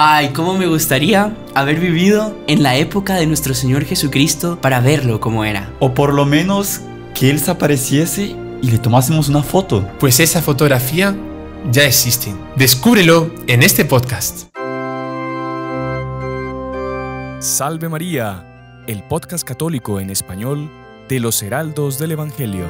Ay, cómo me gustaría haber vivido en la época de nuestro Señor Jesucristo para verlo como era. O por lo menos que Él se apareciese y le tomásemos una foto. Pues esa fotografía ya existe. Descúbrelo en este podcast. Salve María, el podcast católico en español de los Heraldos del Evangelio.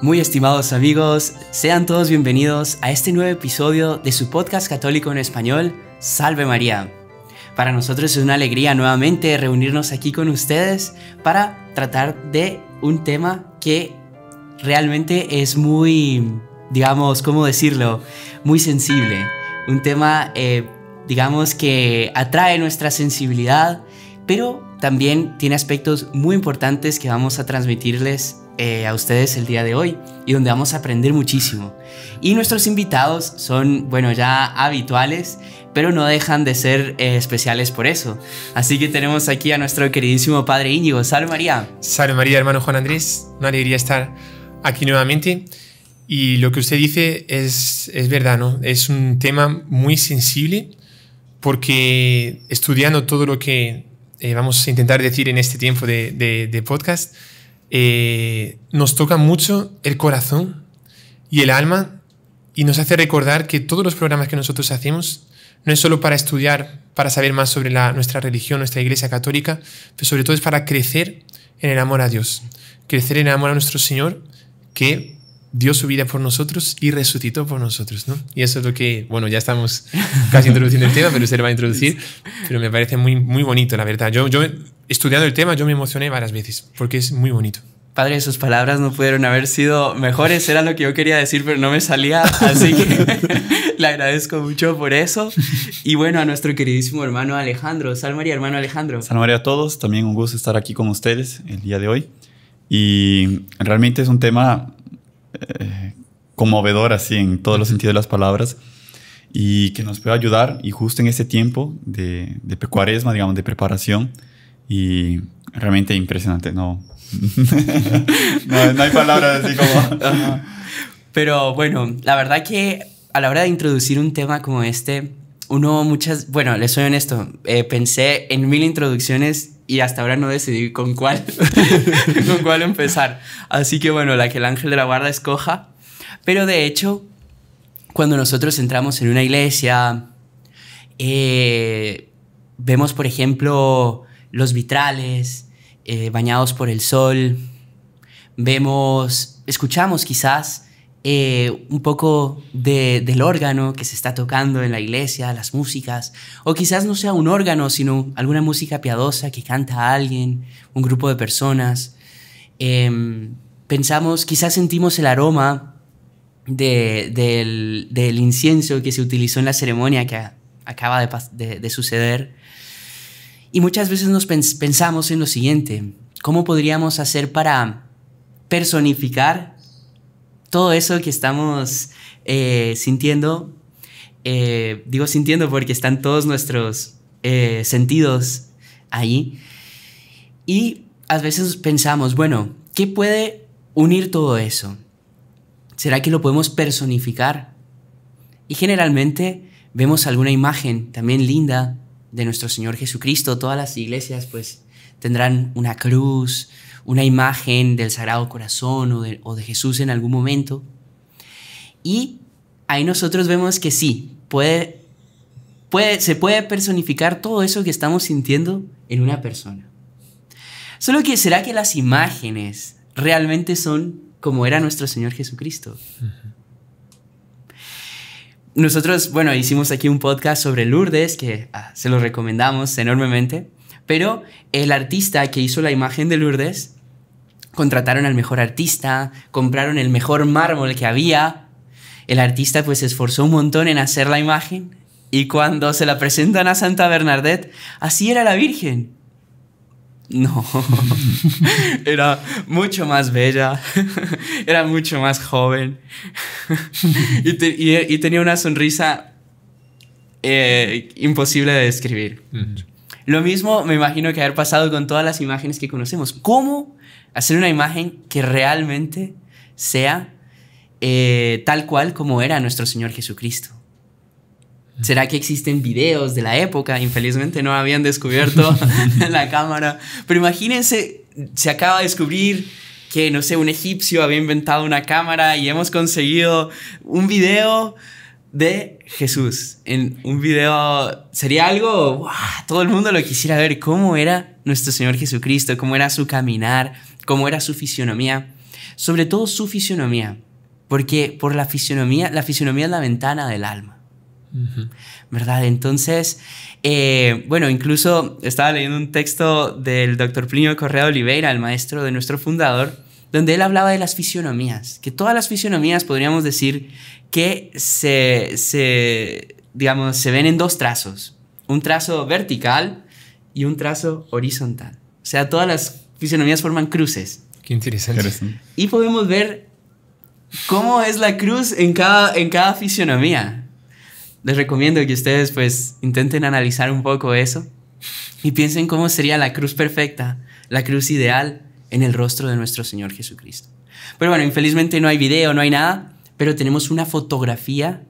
Muy estimados amigos, sean todos bienvenidos a este nuevo episodio de su podcast católico en español, Salve María. Para nosotros es una alegría nuevamente reunirnos aquí con ustedes para tratar de un tema que realmente es muy, digamos, ¿cómo decirlo? Muy sensible. Un tema, eh, digamos, que atrae nuestra sensibilidad, pero también tiene aspectos muy importantes que vamos a transmitirles eh, a ustedes el día de hoy y donde vamos a aprender muchísimo. Y nuestros invitados son, bueno, ya habituales, pero no dejan de ser eh, especiales por eso. Así que tenemos aquí a nuestro queridísimo padre Íñigo. Salve María. Salve María, hermano Juan Andrés. Una alegría estar aquí nuevamente. Y lo que usted dice es, es verdad, ¿no? Es un tema muy sensible porque estudiando todo lo que eh, vamos a intentar decir en este tiempo de podcast, eh, nos toca mucho el corazón y el alma y nos hace recordar que todos los programas que nosotros hacemos no es solo para estudiar, para saber más sobre nuestra religión, nuestra iglesia católica, pero sobre todo es para crecer en el amor a Dios, crecer en el amor a nuestro Señor que dio su vida por nosotros y resucitó por nosotros, ¿no? Y eso es lo que, bueno, ya estamos casi introduciendo el tema, pero usted lo va a introducir, pero me parece muy, muy bonito, la verdad. yo estudiando el tema yo me emocioné varias veces porque es muy bonito. Padre, sus palabras no pudieron haber sido mejores, era lo que yo quería decir, pero no me salía, así que le agradezco mucho por eso. Y bueno, a nuestro queridísimo hermano Alejandro, Sal María, hermano Alejandro. Sal María a todos, también un gusto estar aquí con ustedes el día de hoy. Y realmente es un tema eh, conmovedor, así, en todos los sentidos de las palabras y que nos puede ayudar y justo en este tiempo de, de cuaresma, digamos, de preparación, y realmente impresionante, no. no, hay palabras así como. Pero bueno, la verdad que a la hora de introducir un tema como este, uno muchas. Bueno, les soy honesto, eh, pensé en mil introducciones y hasta ahora no decidí con cuál, con cuál empezar. Así que bueno, la que el ángel de la guarda escoja. Pero de hecho, cuando nosotros entramos en una iglesia, eh, vemos, por ejemplo, los vitrales, eh, bañados por el sol. Vemos, escuchamos quizás eh, un poco del órgano que se está tocando en la iglesia, las músicas, o quizás no sea un órgano, sino alguna música piadosa que canta a alguien, un grupo de personas. Em, pensamos, quizás sentimos el aroma del, incienso que se utilizó en la ceremonia que acaba de suceder. Y muchas veces nos pensamos en lo siguiente, ¿cómo podríamos hacer para personificar todo eso que estamos eh, sintiendo? Eh, digo sintiendo porque están todos nuestros eh, sentidos ahí. Y a veces pensamos, bueno, ¿qué puede unir todo eso? ¿Será que lo podemos personificar? Y generalmente vemos alguna imagen también linda de nuestro Señor Jesucristo. Todas las iglesias pues tendrán una cruz, una imagen del Sagrado Corazón o de, Jesús en algún momento. Y ahí nosotros vemos que sí, puede, puede, se puede personificar todo eso que estamos sintiendo en una persona. Solo que será que las imágenes realmente son como era nuestro Señor Jesucristo nosotros, bueno, hicimos aquí un podcast sobre Lourdes, que ah, se lo recomendamos enormemente, pero el artista que hizo la imagen de Lourdes, contrataron al mejor artista, compraron el mejor mármol que había, el artista pues se esforzó un montón en hacer la imagen y cuando se la presentan a Santa Bernadette, así era la Virgen. No, era mucho más bella, era mucho más joven y, tenía una sonrisa eh, imposible de describir. Lo mismo me imagino que haber pasado con todas las imágenes que conocemos. ¿Cómo hacer una imagen que realmente sea eh, tal cual como era nuestro Señor Jesucristo? ¿Será que existen videos de la época? Infelizmente no habían descubierto la cámara. Pero imagínense, se acaba de descubrir que, no sé, un egipcio había inventado una cámara y hemos conseguido un video de Jesús. En un video sería algo, todo el mundo lo quisiera ver, cómo era nuestro Señor Jesucristo, cómo era su caminar, cómo era su fisionomía, sobre todo su fisionomía, porque por la fisionomía, la fisionomía es la ventana del alma. ¿Verdad? Entonces, eh, bueno, incluso estaba leyendo un texto del doctor Plinio Correa Oliveira, el maestro de nuestro fundador, donde él hablaba de las fisionomías, que todas las fisionomías podríamos decir que se, digamos, se ven en dos trazos, un trazo vertical y un trazo horizontal. O sea, todas las fisionomías forman cruces. Qué interesante. Y podemos ver cómo es la cruz en cada, en cada fisionomía les recomiendo que ustedes pues intenten analizar un poco eso y piensen cómo sería la cruz perfecta, la cruz ideal en el rostro de nuestro Señor Jesucristo. Pero bueno, infelizmente no hay video, no hay nada, pero tenemos una fotografía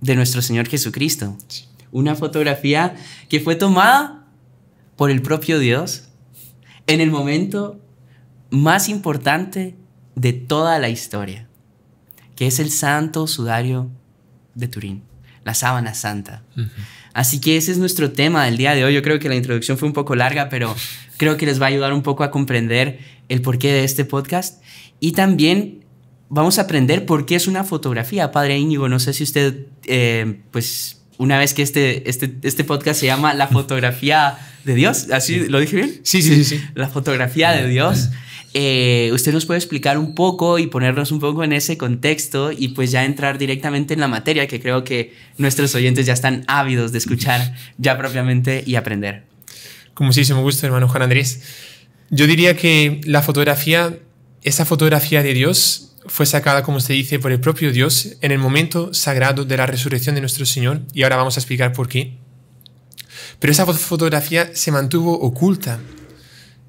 de nuestro Señor Jesucristo. Una fotografía que fue tomada por el propio Dios en el momento más importante de toda la historia, que es el Santo Sudario de Turín la sábana santa. Así que ese es nuestro tema del día de hoy. Yo creo que la introducción fue un poco larga, pero creo que les va a ayudar un poco a comprender el porqué de este podcast. Y también vamos a aprender por qué es una fotografía. Padre Íñigo, no sé si usted, eh, pues, una vez que este, este, este, podcast se llama La fotografía de Dios, ¿así lo dije bien? Sí, sí, sí. sí. La fotografía de Dios. Eh, ¿Usted nos puede explicar un poco y ponernos un poco en ese contexto y pues ya entrar directamente en la materia que creo que nuestros oyentes ya están ávidos de escuchar ya propiamente y aprender? Como se me gusta hermano Juan Andrés. Yo diría que la fotografía, esa fotografía de Dios, fue sacada, como usted dice, por el propio Dios en el momento sagrado de la resurrección de nuestro Señor y ahora vamos a explicar por qué. Pero esa fotografía se mantuvo oculta.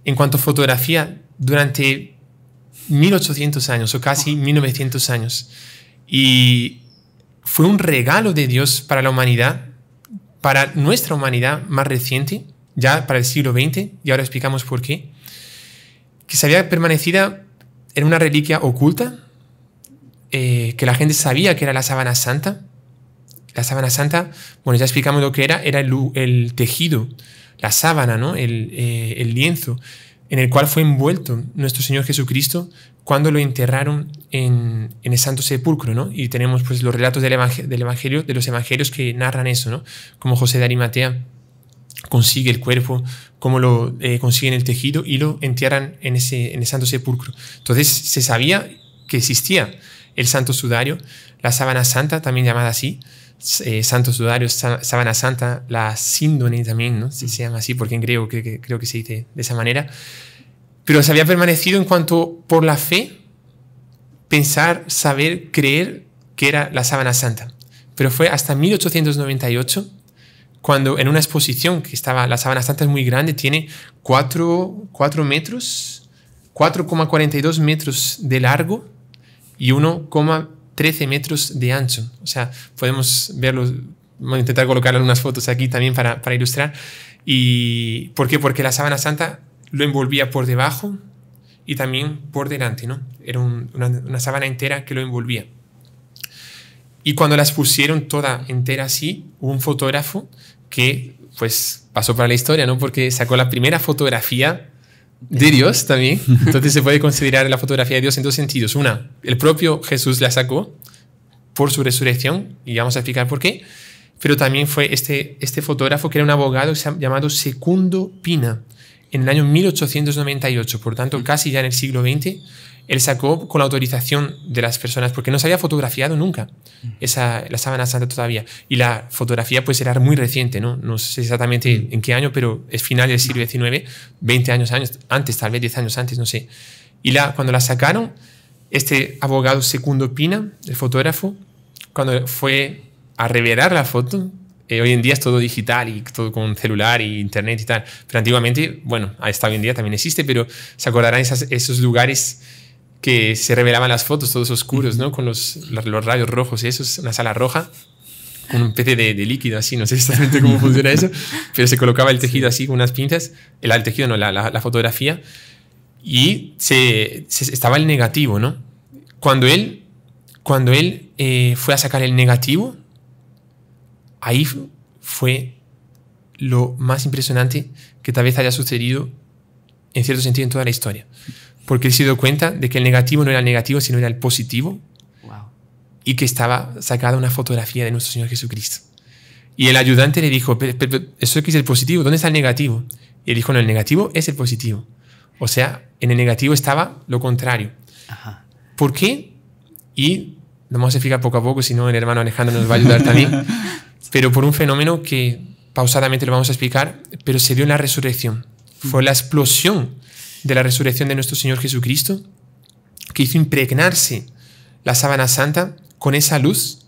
En cuanto a fotografía, durante 1800 años o casi 1900 años. Y fue un regalo de Dios para la humanidad, para nuestra humanidad más reciente, ya para el siglo XX, y ahora explicamos por qué, que se había permanecido en una reliquia oculta, eh, que la gente sabía que era la sábana santa. La sábana santa, bueno, ya explicamos lo que era, era el, tejido, la sábana, ¿no? el, eh, el lienzo en el cual fue envuelto nuestro Señor Jesucristo cuando lo enterraron en, el Santo Sepulcro, ¿no? Y tenemos pues los relatos del, Evangelio, de los Evangelios que narran eso, ¿no? Como José de Arimatea consigue el cuerpo, cómo lo eh, consiguen el tejido y lo entierran en ese en el Santo Sepulcro. Entonces se sabía que existía el Santo Sudario, la sábana santa, también llamada así, eh, santos Santo Sabana Santa, la síndone también, ¿no? Si mm. se llama así, porque en griego creo que, creo que se dice de esa manera. Pero se había permanecido en cuanto por la fe, pensar, saber, creer que era la Sábana Santa. Pero fue hasta 1898 cuando en una exposición que estaba, la Sábana Santa es muy grande, tiene 4, metros, 4,42 metros de largo y 1, 13 metros de ancho. O sea, podemos verlo, vamos a intentar colocar algunas fotos aquí también para, ilustrar. ¿Y por qué? Porque la sábana santa lo envolvía por debajo y también por delante, ¿no? Era una, sábana entera que lo envolvía. Y cuando las pusieron toda entera así, hubo un fotógrafo que pues pasó para la historia, ¿no? Porque sacó la primera fotografía de Dios también. Entonces se puede considerar la fotografía de Dios en dos sentidos. Una, el propio Jesús la sacó por su resurrección, y vamos a explicar por qué, pero también fue este, este fotógrafo que era un abogado llamado Secundo Pina, en el año 1898, por tanto casi ya en el siglo XX, él sacó con la autorización de las personas, porque no se había fotografiado nunca esa, la sábana santa todavía. Y la fotografía pues era muy reciente, ¿no? No sé exactamente en qué año, pero es final del siglo XIX, 20 años, años antes, tal vez 10 años antes, no sé. Y la, cuando la sacaron, este abogado Segundo Pina, el fotógrafo, cuando fue a revelar la foto, eh, hoy en día es todo digital y todo con celular y internet y tal, pero antiguamente, bueno, hasta hoy en día también existe, pero se acordarán esos lugares que se revelaban las fotos, todos oscuros, ¿no? Con los, los rayos rojos y eso, es una sala roja con un pez de, de, líquido así, no sé exactamente cómo funciona eso, pero se colocaba el tejido así con unas pinzas, el, tejido no, la, la, fotografía, y se, estaba el negativo, ¿no? Cuando él, cuando él eh, fue a sacar el negativo, ahí fue lo más impresionante que tal vez haya sucedido en cierto sentido en toda la historia porque él se dio cuenta de que el negativo no era el negativo, sino era el positivo. Y que estaba sacada una fotografía de nuestro Señor Jesucristo. Y el ayudante le dijo, pero, eso que es el positivo, ¿dónde está el negativo? Y él dijo, no, el negativo es el positivo. O sea, en el negativo estaba lo contrario. ¿Por qué? Y no vamos a explicar poco a poco, si no el hermano Alejandro nos va a ayudar también. pero por un fenómeno que pausadamente lo vamos a explicar, pero se dio en la resurrección. Fue la explosión de la resurrección de nuestro Señor Jesucristo, que hizo impregnarse la sábana santa con esa luz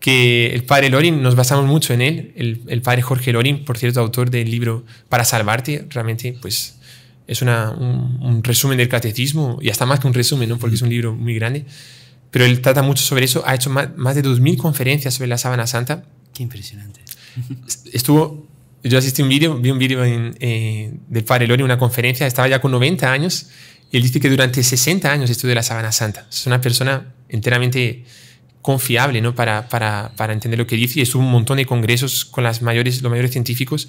que el padre Lorin, nos basamos mucho en él, el, padre Jorge Lorin, por cierto, autor del libro Para Salvarte, realmente pues es un, resumen del catecismo, y hasta más que un resumen, porque es un libro muy grande, pero él trata mucho sobre eso, ha hecho más, más de 2.000 conferencias sobre la sábana santa. Qué impresionante. Estuvo yo asistí a un vídeo, vi un vídeo eh, del Padre Loring una conferencia, estaba ya con 90 años, y él dice que durante 60 años estudió la Sabana Santa. Es una persona enteramente confiable ¿no? Para, para, para, entender lo que dice y es un montón de congresos con las mayores, los mayores científicos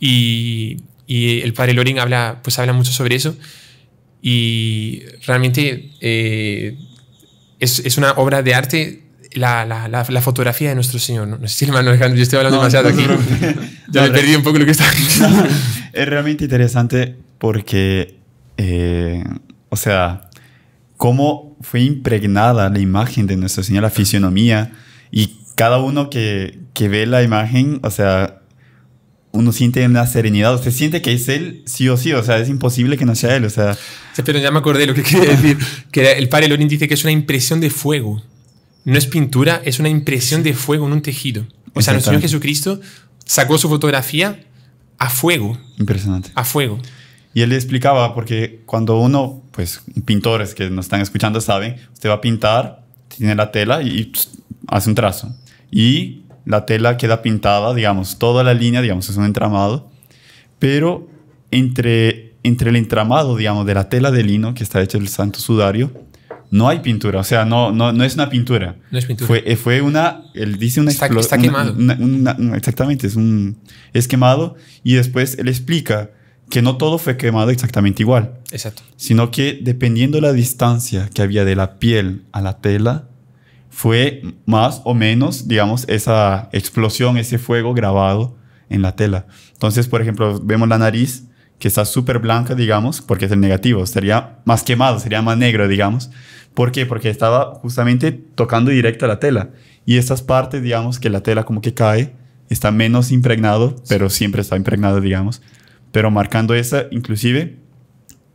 y, y el padre Loring habla, pues habla mucho sobre eso y realmente eh, es, es, una obra de arte la, la, la, fotografía de nuestro Señor. No, sé si hermano Alejandro, yo estoy hablando demasiado aquí. ya me perdí un poco lo que está es realmente interesante porque, eh, o sea, cómo fue impregnada la imagen de nuestro Señor, la fisionomía, y cada uno que, que ve la imagen, o sea, uno siente una serenidad, usted siente que es él sí o sí, o sea, es imposible que no sea él, o sea... pero ya me acordé lo que quería decir, que el padre Lorin dice que es una impresión de fuego no es pintura, es una impresión de fuego en un tejido. O sea, nuestro Señor Jesucristo sacó su fotografía a fuego. Impresionante. A fuego. Y él le explicaba, porque cuando uno, pues pintores que nos están escuchando saben, usted va a pintar, tiene la tela y, pues, hace un trazo. Y la tela queda pintada, digamos, toda la línea, digamos, es un entramado. Pero entre, entre el entramado, digamos, de la tela de lino que está hecho el santo sudario, no hay pintura, o sea, no, no, es una pintura. No es pintura. Fue, eh, fue una, él dice una Está, quemado. exactamente, es, un, es quemado y después él explica que no todo fue quemado exactamente igual. Exacto. Sino que dependiendo la distancia que había de la piel a la tela, fue más o menos, digamos, esa explosión, ese fuego grabado en la tela. Entonces, por ejemplo, vemos la nariz que está súper blanca, digamos, porque es el negativo, sería más quemado, sería más negro, digamos. ¿Por qué? Porque estaba justamente tocando directa la tela. Y estas partes, digamos, que la tela como que cae, está menos impregnado, pero siempre está impregnado, digamos. Pero marcando esa, inclusive,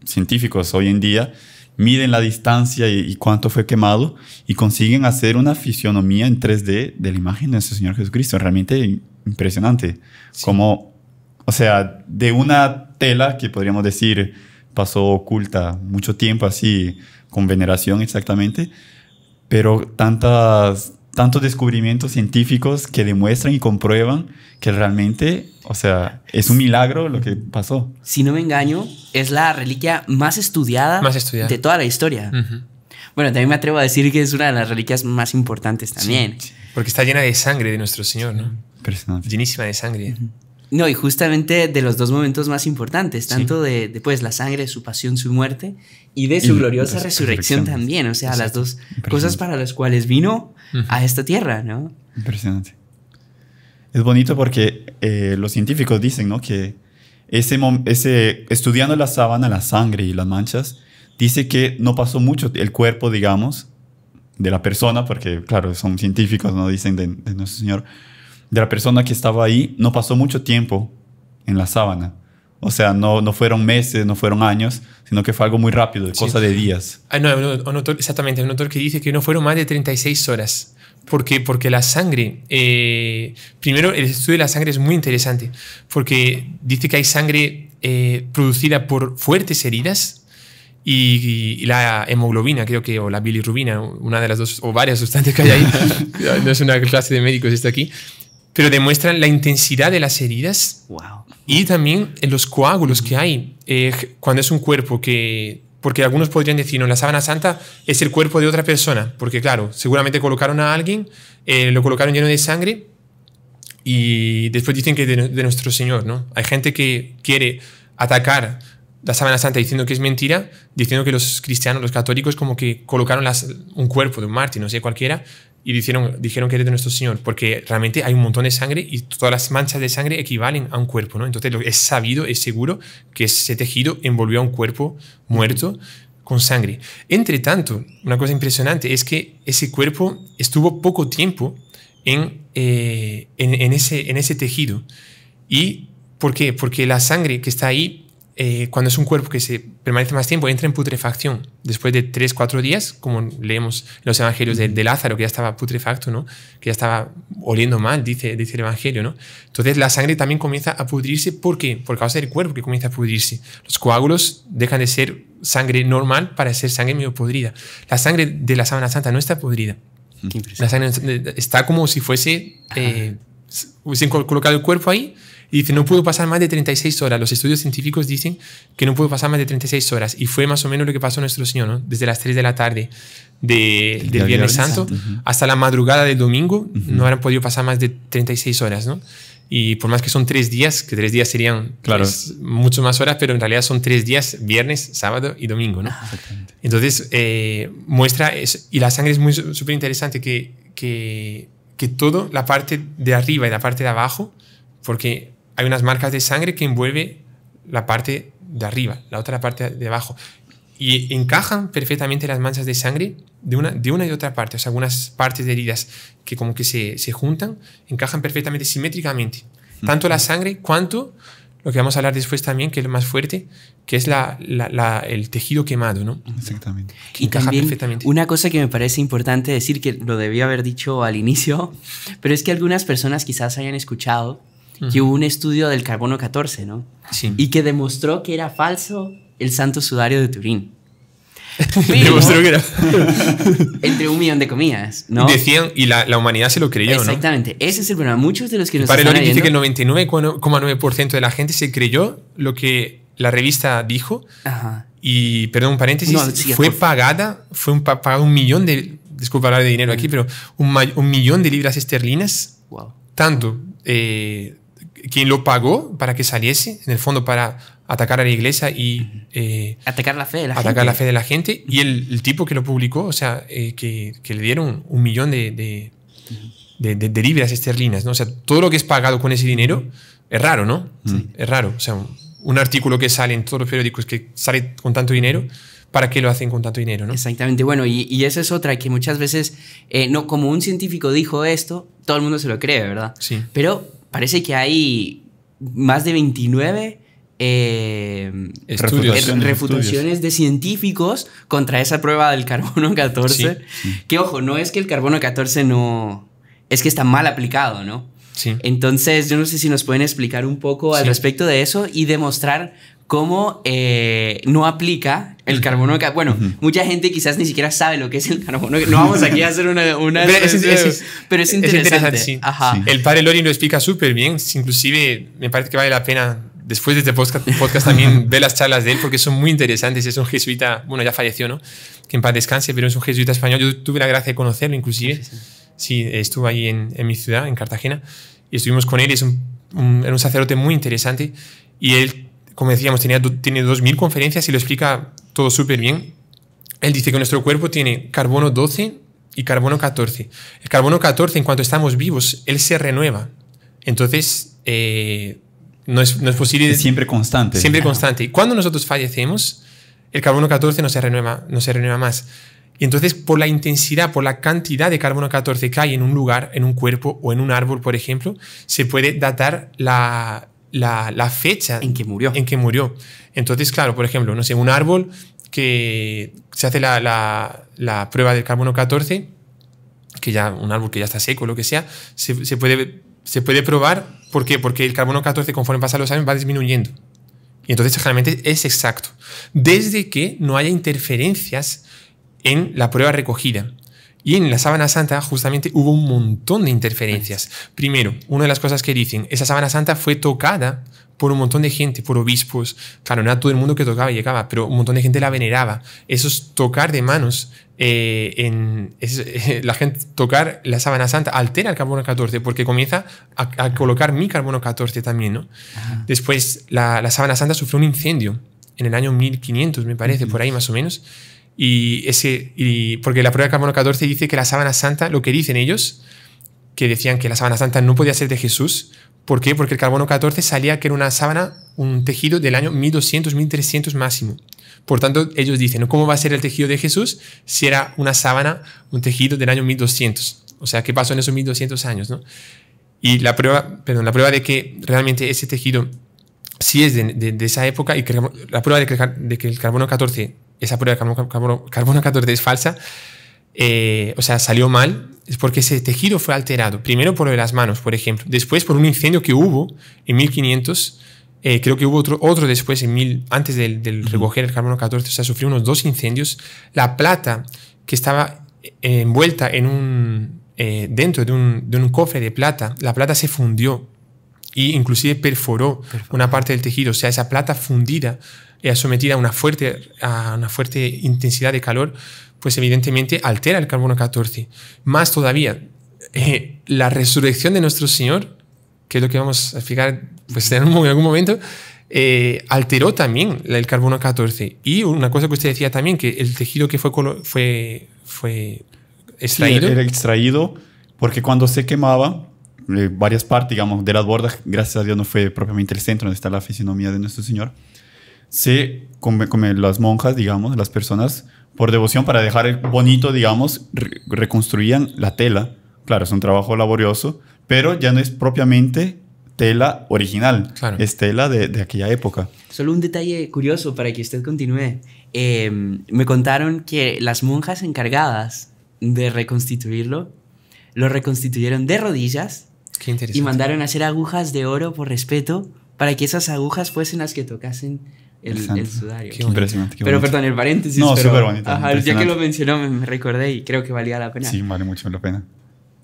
científicos hoy en día miden la distancia y, cuánto fue quemado y consiguen hacer una fisionomía en 3D de la imagen de nuestro Señor Jesucristo. Realmente impresionante. Como, o sea, de una tela que podríamos decir pasó oculta mucho tiempo así con veneración exactamente, pero tantas, tantos descubrimientos científicos que demuestran y comprueban que realmente, o sea, es un milagro lo que pasó. Si no me engaño, es la reliquia más estudiada, de toda la historia. Bueno, también me atrevo a decir que es una de las reliquias más importantes también. porque está llena de sangre de nuestro Señor, ¿no? Impresionante. Llenísima de sangre. No, y justamente de los dos momentos más importantes, tanto de, después la sangre, su pasión, su muerte, y de su gloriosa resurrección también, o sea, las dos cosas para las cuales vino a esta tierra, ¿no? Impresionante. Es bonito porque eh, los científicos dicen, ¿no? Que ese, ese, estudiando la sábana, la sangre y las manchas, dice que no pasó mucho el cuerpo, digamos, de la persona, porque claro, son científicos, no dicen de, de nuestro Señor, de la persona que estaba ahí no pasó mucho tiempo en la sábana. O sea, no, no fueron meses, no fueron años, sino que fue algo muy rápido, cosa de días. Ah, no, un autor, exactamente, un autor que dice que no fueron más de 36 horas. ¿Por Porque la sangre, eh, primero el estudio de la sangre es muy interesante, porque dice que hay sangre eh, producida por fuertes heridas y, la hemoglobina, creo que, o la bilirrubina, una de las dos, o varias sustancias que hay ahí, no es una clase de médicos está aquí, pero demuestran la intensidad de las heridas y también los coágulos que hay eh, cuando es un cuerpo que... Porque algunos podrían decir, no, la sábana santa es el cuerpo de otra persona, porque claro, seguramente colocaron a alguien, eh, lo colocaron lleno de sangre y después dicen que de, de nuestro Señor, ¿no? Hay gente que quiere atacar la sábana santa diciendo que es mentira, diciendo que los cristianos, los católicos, como que colocaron un cuerpo de un mártir, no sé, cualquiera, y dijeron, que era de nuestro Señor, porque realmente hay un montón de sangre y todas las manchas de sangre equivalen a un cuerpo, ¿no? Entonces es sabido, es seguro que ese tejido envolvió a un cuerpo muerto con sangre. Entre tanto, una cosa impresionante es que ese cuerpo estuvo poco tiempo en, eh, ese, en ese tejido. ¿Y por qué? Porque la sangre que está ahí eh, cuando es un cuerpo que se permanece más tiempo, entra en putrefacción. Después de 3, 4 días, como leemos en los evangelios de, de, Lázaro, que ya estaba putrefacto, ¿no? que ya estaba oliendo mal, dice, dice el evangelio. ¿no? Entonces la sangre también comienza a pudrirse. ¿Por qué? Por causa del cuerpo que comienza a pudrirse. Los coágulos dejan de ser sangre normal para ser sangre medio podrida. La sangre de la sábana santa no está podrida. La sangre está como si fuese... Eh, hubiesen colocado el cuerpo ahí y dice, no pudo pasar más de 36 horas. Los estudios científicos dicen que no pudo pasar más de 36 horas. Y fue más o menos lo que pasó nuestro Señor, ¿no? Desde las 3 de la tarde del, Viernes Santo, hasta la madrugada del domingo, no habrán podido pasar más de 36 horas, ¿no? Y por más que son tres días, que tres días serían claro. Pues, mucho más horas, pero en realidad son tres días, viernes, sábado y domingo, ¿no? Ah, Entonces, eh, muestra, es y la sangre es muy súper interesante, que, que, que toda la parte de arriba y la parte de abajo, porque hay unas marcas de sangre que envuelve la parte de arriba, la otra parte de abajo. Y encajan perfectamente las manchas de sangre de una, de una y otra parte. O sea, algunas partes de heridas que como que se, juntan, encajan perfectamente, simétricamente. Tanto la sangre cuanto lo que vamos a hablar después también, que es lo más fuerte, que es la, el tejido quemado, ¿no? Exactamente. y también perfectamente. Una cosa que me parece importante decir, que lo debía haber dicho al inicio, pero es que algunas personas quizás hayan escuchado que hubo un estudio del carbono 14, ¿no? Sí. Y que demostró que era falso el santo sudario de Turín. demostró que era. entre un millón de comidas, ¿no? Decían, y la, la humanidad se lo creyó, Exactamente. Ese es el problema. Muchos de los que nos Para están el dice que el 99,9% de la gente se creyó lo que la revista dijo. Ajá. Y, perdón, un paréntesis, fue pagada, fue un, pagado un millón de, disculpa hablar de dinero aquí, pero un, millón de libras esterlinas. Wow. Tanto eh, ¿Quién lo pagó para que saliese, en el fondo para atacar a la iglesia y... Eh, atacar la fe de la atacar la fe de la gente. Y el, tipo que lo publicó, o sea, eh, que, le dieron un millón de, de, libras esterlinas, ¿no? O sea, todo lo que es pagado con ese dinero es raro, ¿no? Es raro. O sea, un, artículo que sale en todos los periódicos que sale con tanto dinero. ¿Para qué lo hacen con tanto dinero? ¿no? Exactamente, bueno, y, y esa es otra que muchas veces, eh, no, como un científico dijo esto, todo el mundo se lo cree, ¿verdad? Sí. Pero parece que hay más de 29 eh, refutaciones de científicos contra esa prueba del carbono 14. Que ojo, no es que el carbono 14 no... es que está mal aplicado, ¿no? Sí. Entonces, yo no sé si nos pueden explicar un poco al respecto de eso y demostrar cómo eh, no aplica el carbono Bueno, mucha gente quizás ni siquiera sabe lo que es el carbono. No vamos aquí a hacer una... pero, es, interesante. El padre Lori lo explica súper bien. Inclusive me parece que vale la pena después de este podcast, también ve las charlas de él porque son muy interesantes. Es un jesuita, bueno, ya falleció, ¿no? Que en paz descanse, pero es un jesuita español. Yo tuve la gracia de conocerlo, inclusive. Sí, estuvo ahí en, mi ciudad, en Cartagena, y estuvimos con él. Es un, era un sacerdote muy interesante y él como decíamos, tenía, tiene 2.000 conferencias y lo explica todo súper bien. Él dice que nuestro cuerpo tiene carbono 12 y carbono 14. El carbono 14, en cuanto estamos vivos, él se renueva. Entonces, eh, no, es, posible... Es siempre constante. Siempre constante. Y cuando nosotros fallecemos, el carbono 14 no se renueva, no se renueva más. Y entonces, por la intensidad, por la cantidad de carbono 14 que hay en un lugar, en un cuerpo o en un árbol, por ejemplo, se puede datar la, la, fecha en que murió. En que murió. Entonces, claro, por ejemplo, no sé, un árbol que se hace la, prueba del carbono 14, que ya un árbol que ya está seco, lo que sea, se, puede, se puede probar. ¿Por qué? Porque el carbono 14, conforme pasan los años, va disminuyendo. Y entonces generalmente es exacto. Desde que no haya interferencias en la prueba recogida. Y en la sábana santa justamente hubo un montón de interferencias. Primero, una de las cosas que dicen, esa sábana santa fue tocada por un montón de gente, por obispos. Claro, no era todo el mundo que tocaba y llegaba, pero un montón de gente la veneraba. Eso es tocar de manos. Eh, en, la gente tocar la sábana santa altera el carbono 14 porque comienza a, colocar mi carbono 14 también, ¿no? Después la, sábana santa sufrió un incendio en el año 1500, me parece, por ahí más o menos y ese, y porque la prueba de carbono 14 dice que la sábana santa, lo que dicen ellos, que decían que la sábana santa no podía ser de Jesús. ¿Por qué? Porque el carbono 14 salía que era una sábana, un tejido del año 1200, 1300 máximo. Por tanto, ellos dicen, ¿cómo va a ser el tejido de Jesús si era una sábana, un tejido del año 1200? O sea, ¿qué pasó en esos 1200 años? ¿no? Y la prueba, perdón, la prueba de que realmente ese tejido sí es de, esa época y la prueba de que, de que el carbono 14 esa prueba de carbono, 14 es falsa, eh, o sea, salió mal, es porque ese tejido fue alterado. Primero por de las manos, por ejemplo. Después por un incendio que hubo en 1500. Eh, creo que hubo otro, otro después, en mil, antes del, recoger el carbono 14. O sea, sufrió unos dos incendios. La plata que estaba eh, envuelta en un, dentro de un, de cofre de plata, la plata se fundió e inclusive perforó una parte del tejido. O sea, esa plata fundida eh, sometida a una fuerte, a una fuerte intensidad de calor, pues evidentemente altera el carbono 14. Más todavía, eh, la resurrección de nuestro Señor, que es lo que vamos a fijar pues, en, algún momento, eh, alteró también el carbono 14. Y una cosa que usted decía también, que el tejido que fue, fue, fue extraído. extraído porque cuando se quemaba, varias partes, digamos, de las bordas, gracias a Dios no fue propiamente el centro donde está la fisionomía de nuestro Señor, se come, las monjas, digamos, las personas, por devoción para dejar el bonito, digamos, reconstruían la tela. Claro, es un trabajo laborioso, pero ya no es propiamente tela original, claro. es tela de, aquella época. Solo un detalle curioso para que usted continúe. Em, me contaron que las monjas encargadas de reconstituirlo, lo reconstituyeron de rodillas y mandaron a hacer agujas de oro por respeto para que esas agujas fuesen las que tocasen el, sudario. impresionante. pero perdón, el paréntesis. No, súper bonito. Ajá, ya que lo mencionó, me, recordé y creo que valía la pena. Sí, vale mucho la pena.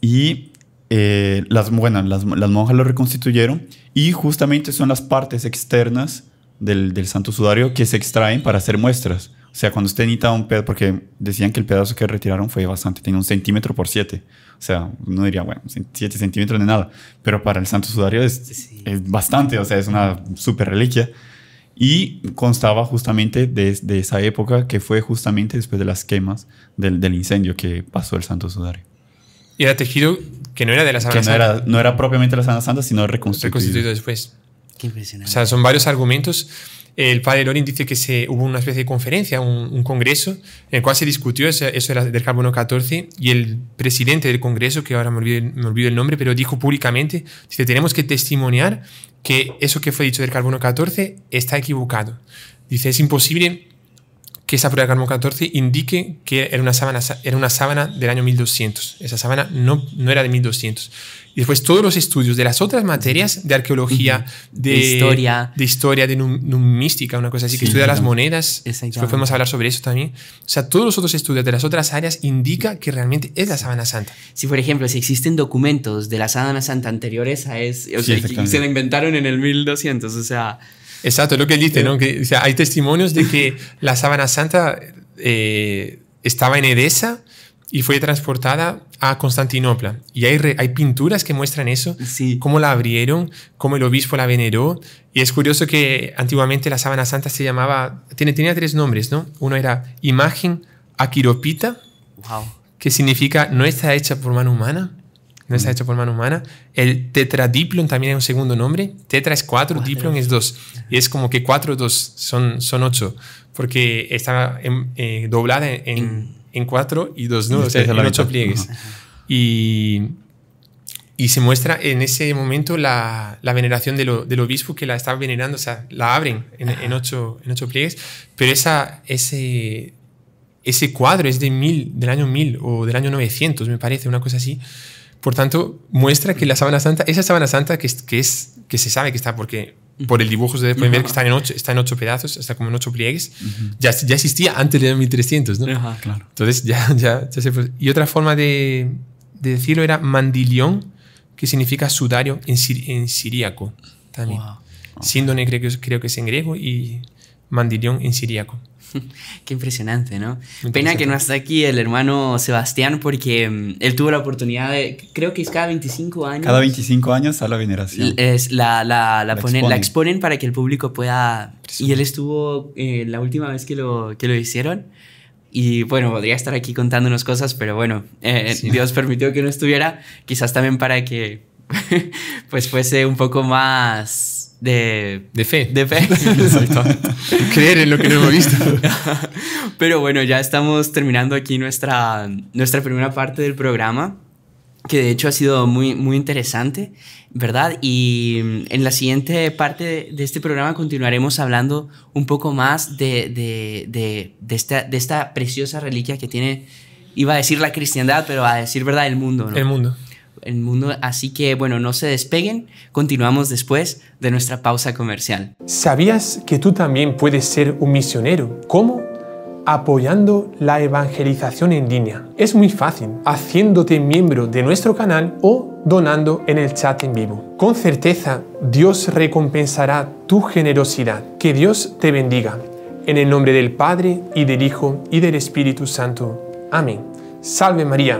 Y eh, las, buenas, las, monjas lo reconstituyeron y justamente son las partes externas del, santo sudario que se extraen para hacer muestras. O sea, cuando usted necesita un pedazo, porque decían que el pedazo que retiraron fue bastante, tenía un centímetro por siete. O sea, no diría, bueno, siete centímetros de nada. Pero para el Santo Sudario es, es bastante, o sea, es una super reliquia. Y constaba justamente de, esa época que fue justamente después de las quemas del, incendio que pasó el Santo Sudario. Y era tejido que no era de la Santa no Era, no era propiamente la Santa Santa, sino reconstruido. Reconstruido después. Qué O sea, son varios argumentos el padre Lorin dice que se, hubo una especie de conferencia, un, congreso, en el cual se discutió eso, del carbono 14 y el presidente del congreso, que ahora me olvido, el nombre, pero dijo públicamente, tenemos que testimoniar que eso que fue dicho del carbono 14 está equivocado. Dice, es imposible que esa prueba de carbono 14 indique que era una sábana, era una sábana del año 1200. Esa sábana no, no era de 1200. Y después todos los estudios de las otras materias de arqueología, de, historia, de historia, numística, una cosa así, que estudia las monedas. Después podemos hablar sobre eso también. O sea, todos los otros estudios de las otras áreas indica que realmente es la sábana santa. Si, por ejemplo, si existen documentos de la sábana santa anteriores a es, o sea, se la inventaron en el 1200, o sea, Exacto, lo que dice, ¿no? Eh, que, hay testimonios de que la sábana santa eh, estaba en Edesa y fue transportada a Constantinopla. Y hay, hay pinturas que muestran eso, cómo la abrieron, cómo el obispo la veneró. Y es curioso que antiguamente la sábana santa se llamaba, tiene, tenía tres nombres, ¿no? Uno era imagen aquiropita, que significa no está hecha por mano humana está hecho por mano humana. El tetradiplon también es un segundo nombre. Tetra es cuatro, diplón diplon es dos. Y es como que cuatro, dos son, son ocho, porque está eh, doblada en, en, cuatro y dos o sea, eh, en ocho pliegues. Y, y se muestra en ese momento la, la veneración de lo, del obispo que la está venerando, o sea, la abren en, ocho, en ocho pliegues, pero esa, ese, ese cuadro es de mil, del año 1000 o del año 900, me parece, una cosa así. Por tanto, muestra que la sábana santa, esa sábana santa que, que, es, que se sabe que está, porque por el dibujo se puede ver que está en ocho, está en ocho pedazos, está como en ocho pliegues, ya, ya existía antes de 1300, ¿no? Entonces, ya, Y otra forma de, decirlo era mandilión, que significa sudario en, en siríaco también. creo que es en griego y mandilión en siríaco. Qué impresionante, ¿no? Pena que no está aquí el hermano Sebastián porque mm, él tuvo la oportunidad de, creo que es cada 25 años. Cada 25 años a la veneración. Es, la, la, la, ponen, exponen. la exponen para que el público pueda... Y él estuvo eh, la última vez que lo, que lo hicieron. Y bueno, podría estar aquí contándonos cosas, pero bueno, eh, eh, Dios permitió que no estuviera, quizás también para que pues fuese un poco más de, de fe. De fe. Exacto. Creer en lo que no hemos visto. Pero bueno, ya estamos terminando aquí nuestra, nuestra primera parte del programa que de hecho ha sido muy, muy interesante, ¿verdad? Y en la siguiente parte de este programa continuaremos hablando un poco más de, de, de, de esta, de esta preciosa reliquia que tiene, iba a decir la cristiandad, pero a decir verdad el mundo, ¿no? El mundo el mundo. Así que bueno, no se despeguen, continuamos después de nuestra pausa comercial. ¿Sabías que tú también puedes ser un misionero? ¿Cómo? apoyando la evangelización en línea. Es muy fácil, haciéndote miembro de nuestro canal o donando en el chat en vivo. Con certeza, Dios recompensará tu generosidad. Que Dios te bendiga. En el nombre del Padre, y del Hijo, y del Espíritu Santo. Amén. Salve María.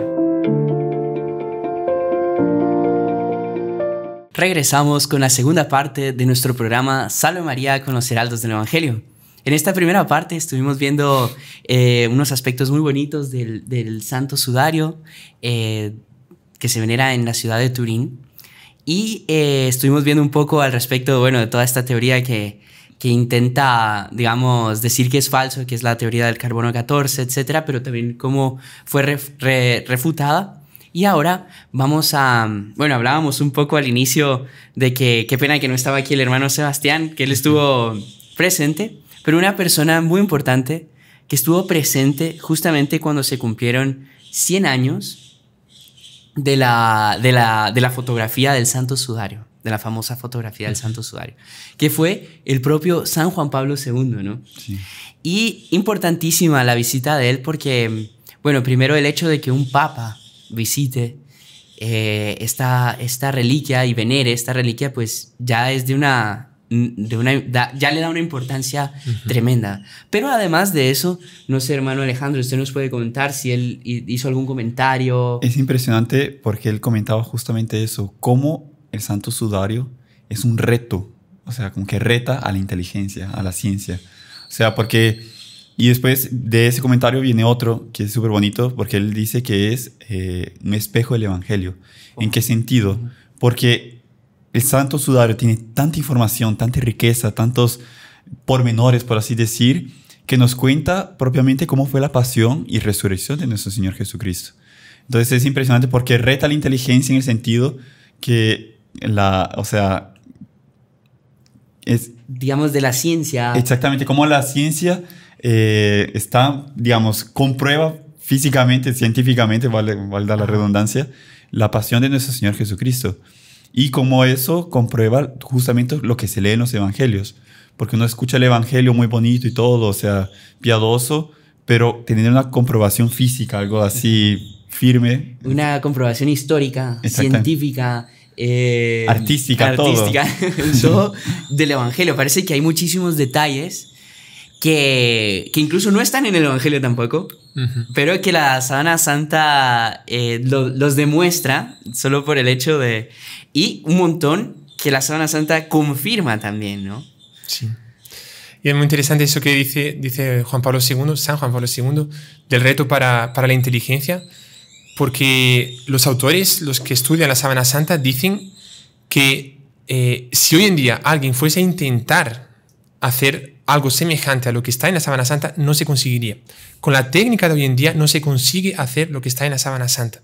Regresamos con la segunda parte de nuestro programa Salve María con los Heraldos del Evangelio. En esta primera parte estuvimos viendo eh, unos aspectos muy bonitos del, Santo Sudario eh, que se venera en la ciudad de Turín y eh, estuvimos viendo un poco al respecto, bueno, de toda esta teoría que, que intenta, digamos, decir que es falso, que es la teoría del carbono 14, etcétera, pero también cómo fue refutada. Y ahora vamos a, bueno, hablábamos un poco al inicio de que qué pena que no estaba aquí el hermano Sebastián, que él estuvo presente, pero una persona muy importante que estuvo presente justamente cuando se cumplieron 100 años de la, de la, fotografía del Santo Sudario de la famosa fotografía del Santo Sudario, que fue el propio San Juan Pablo II, ¿no? Sí. Y importantísima la visita de él porque, bueno, primero el hecho de que un papa visite eh, esta, esta reliquia y venere esta reliquia, pues ya es de una... Mm, una ya le da una importancia tremenda. Pero además de eso, no sé, hermano Alejandro, usted nos puede comentar si él hizo algún comentario. Es impresionante porque él comentaba justamente eso, cómo el santo sudario es un reto, o sea, como que reta a la inteligencia, a la ciencia. O sea, porque y después de ese comentario viene otro que es súper bonito porque él dice que es eh, un espejo del Evangelio. ¿En qué sentido? Porque el Santo Sudario tiene tanta información, tanta riqueza, tantos pormenores, por así decir, que nos cuenta propiamente cómo fue la pasión y resurrección de nuestro Señor Jesucristo. Entonces es impresionante porque reta la inteligencia en el sentido que la, o sea, es... Digamos de la ciencia. Exactamente, como la ciencia eh, está, digamos, comprueba físicamente, científicamente, vale, valga la redundancia, la pasión de nuestro Señor Jesucristo. Y como eso comprueba justamente lo que se lee en los evangelios. Porque uno escucha el evangelio muy bonito y todo, o sea, piadoso, pero teniendo una comprobación física, algo así firme. Una comprobación histórica, científica. Eh, artística, artística, todo del evangelio. Parece que hay muchísimos detalles que, que, incluso no están en el Evangelio tampoco, pero que la sábana santa eh, los demuestra solo por el hecho de... Y un montón que la sábana santa confirma también, ¿no? Sí. Y es muy interesante eso que dice, dice Juan Pablo II, San Juan Pablo II, del reto para, para la inteligencia, porque los autores, los que estudian la sábana santa, dicen que eh, si hoy en día alguien fuese a intentar hacer algo semejante a lo que está en la sábana santa no se conseguiría. Con la técnica de hoy en día no se consigue hacer lo que está en la sábana santa.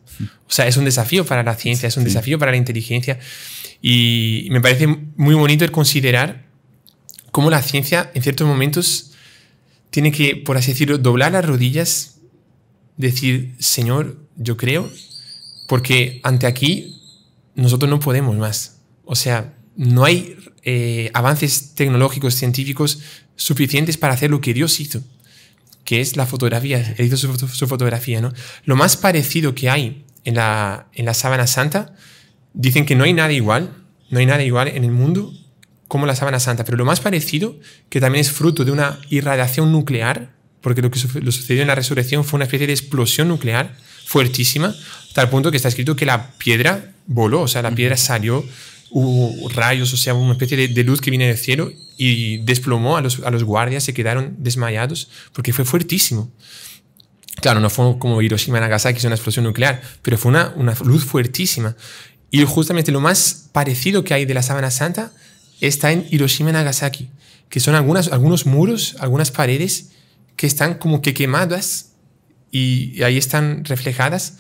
O sea, es un desafío para la ciencia, es un desafío para la inteligencia y me parece muy bonito el considerar cómo la ciencia en ciertos momentos tiene que, por así decirlo, doblar las rodillas, decir, Señor, yo creo, porque ante aquí nosotros no podemos más. O sea, no hay eh, avances tecnológicos, científicos suficientes para hacer lo que Dios hizo, que es la fotografía. Él hizo su, fotografía, ¿no? Lo más parecido que hay en la, en la sábana santa, dicen que no hay nada igual, no hay nada igual en el mundo como la sábana santa, pero lo más parecido, que también es fruto de una irradiación nuclear, porque lo que sucedió en la resurrección fue una especie de explosión nuclear fuertísima, tal punto que está escrito que la piedra voló, o sea, la piedra salió hubo rayos, o sea, una especie de, luz que viene del cielo y desplomó a los, guardias, se quedaron desmayados porque fue fuertísimo. Claro, no fue como Hiroshima Nagasaki, es una explosión nuclear, pero fue una, una luz fuertísima. Y justamente lo más parecido que hay de la sábana santa está en Hiroshima Nagasaki, que son algunas, algunos muros, algunas paredes que están como que quemadas y ahí están reflejadas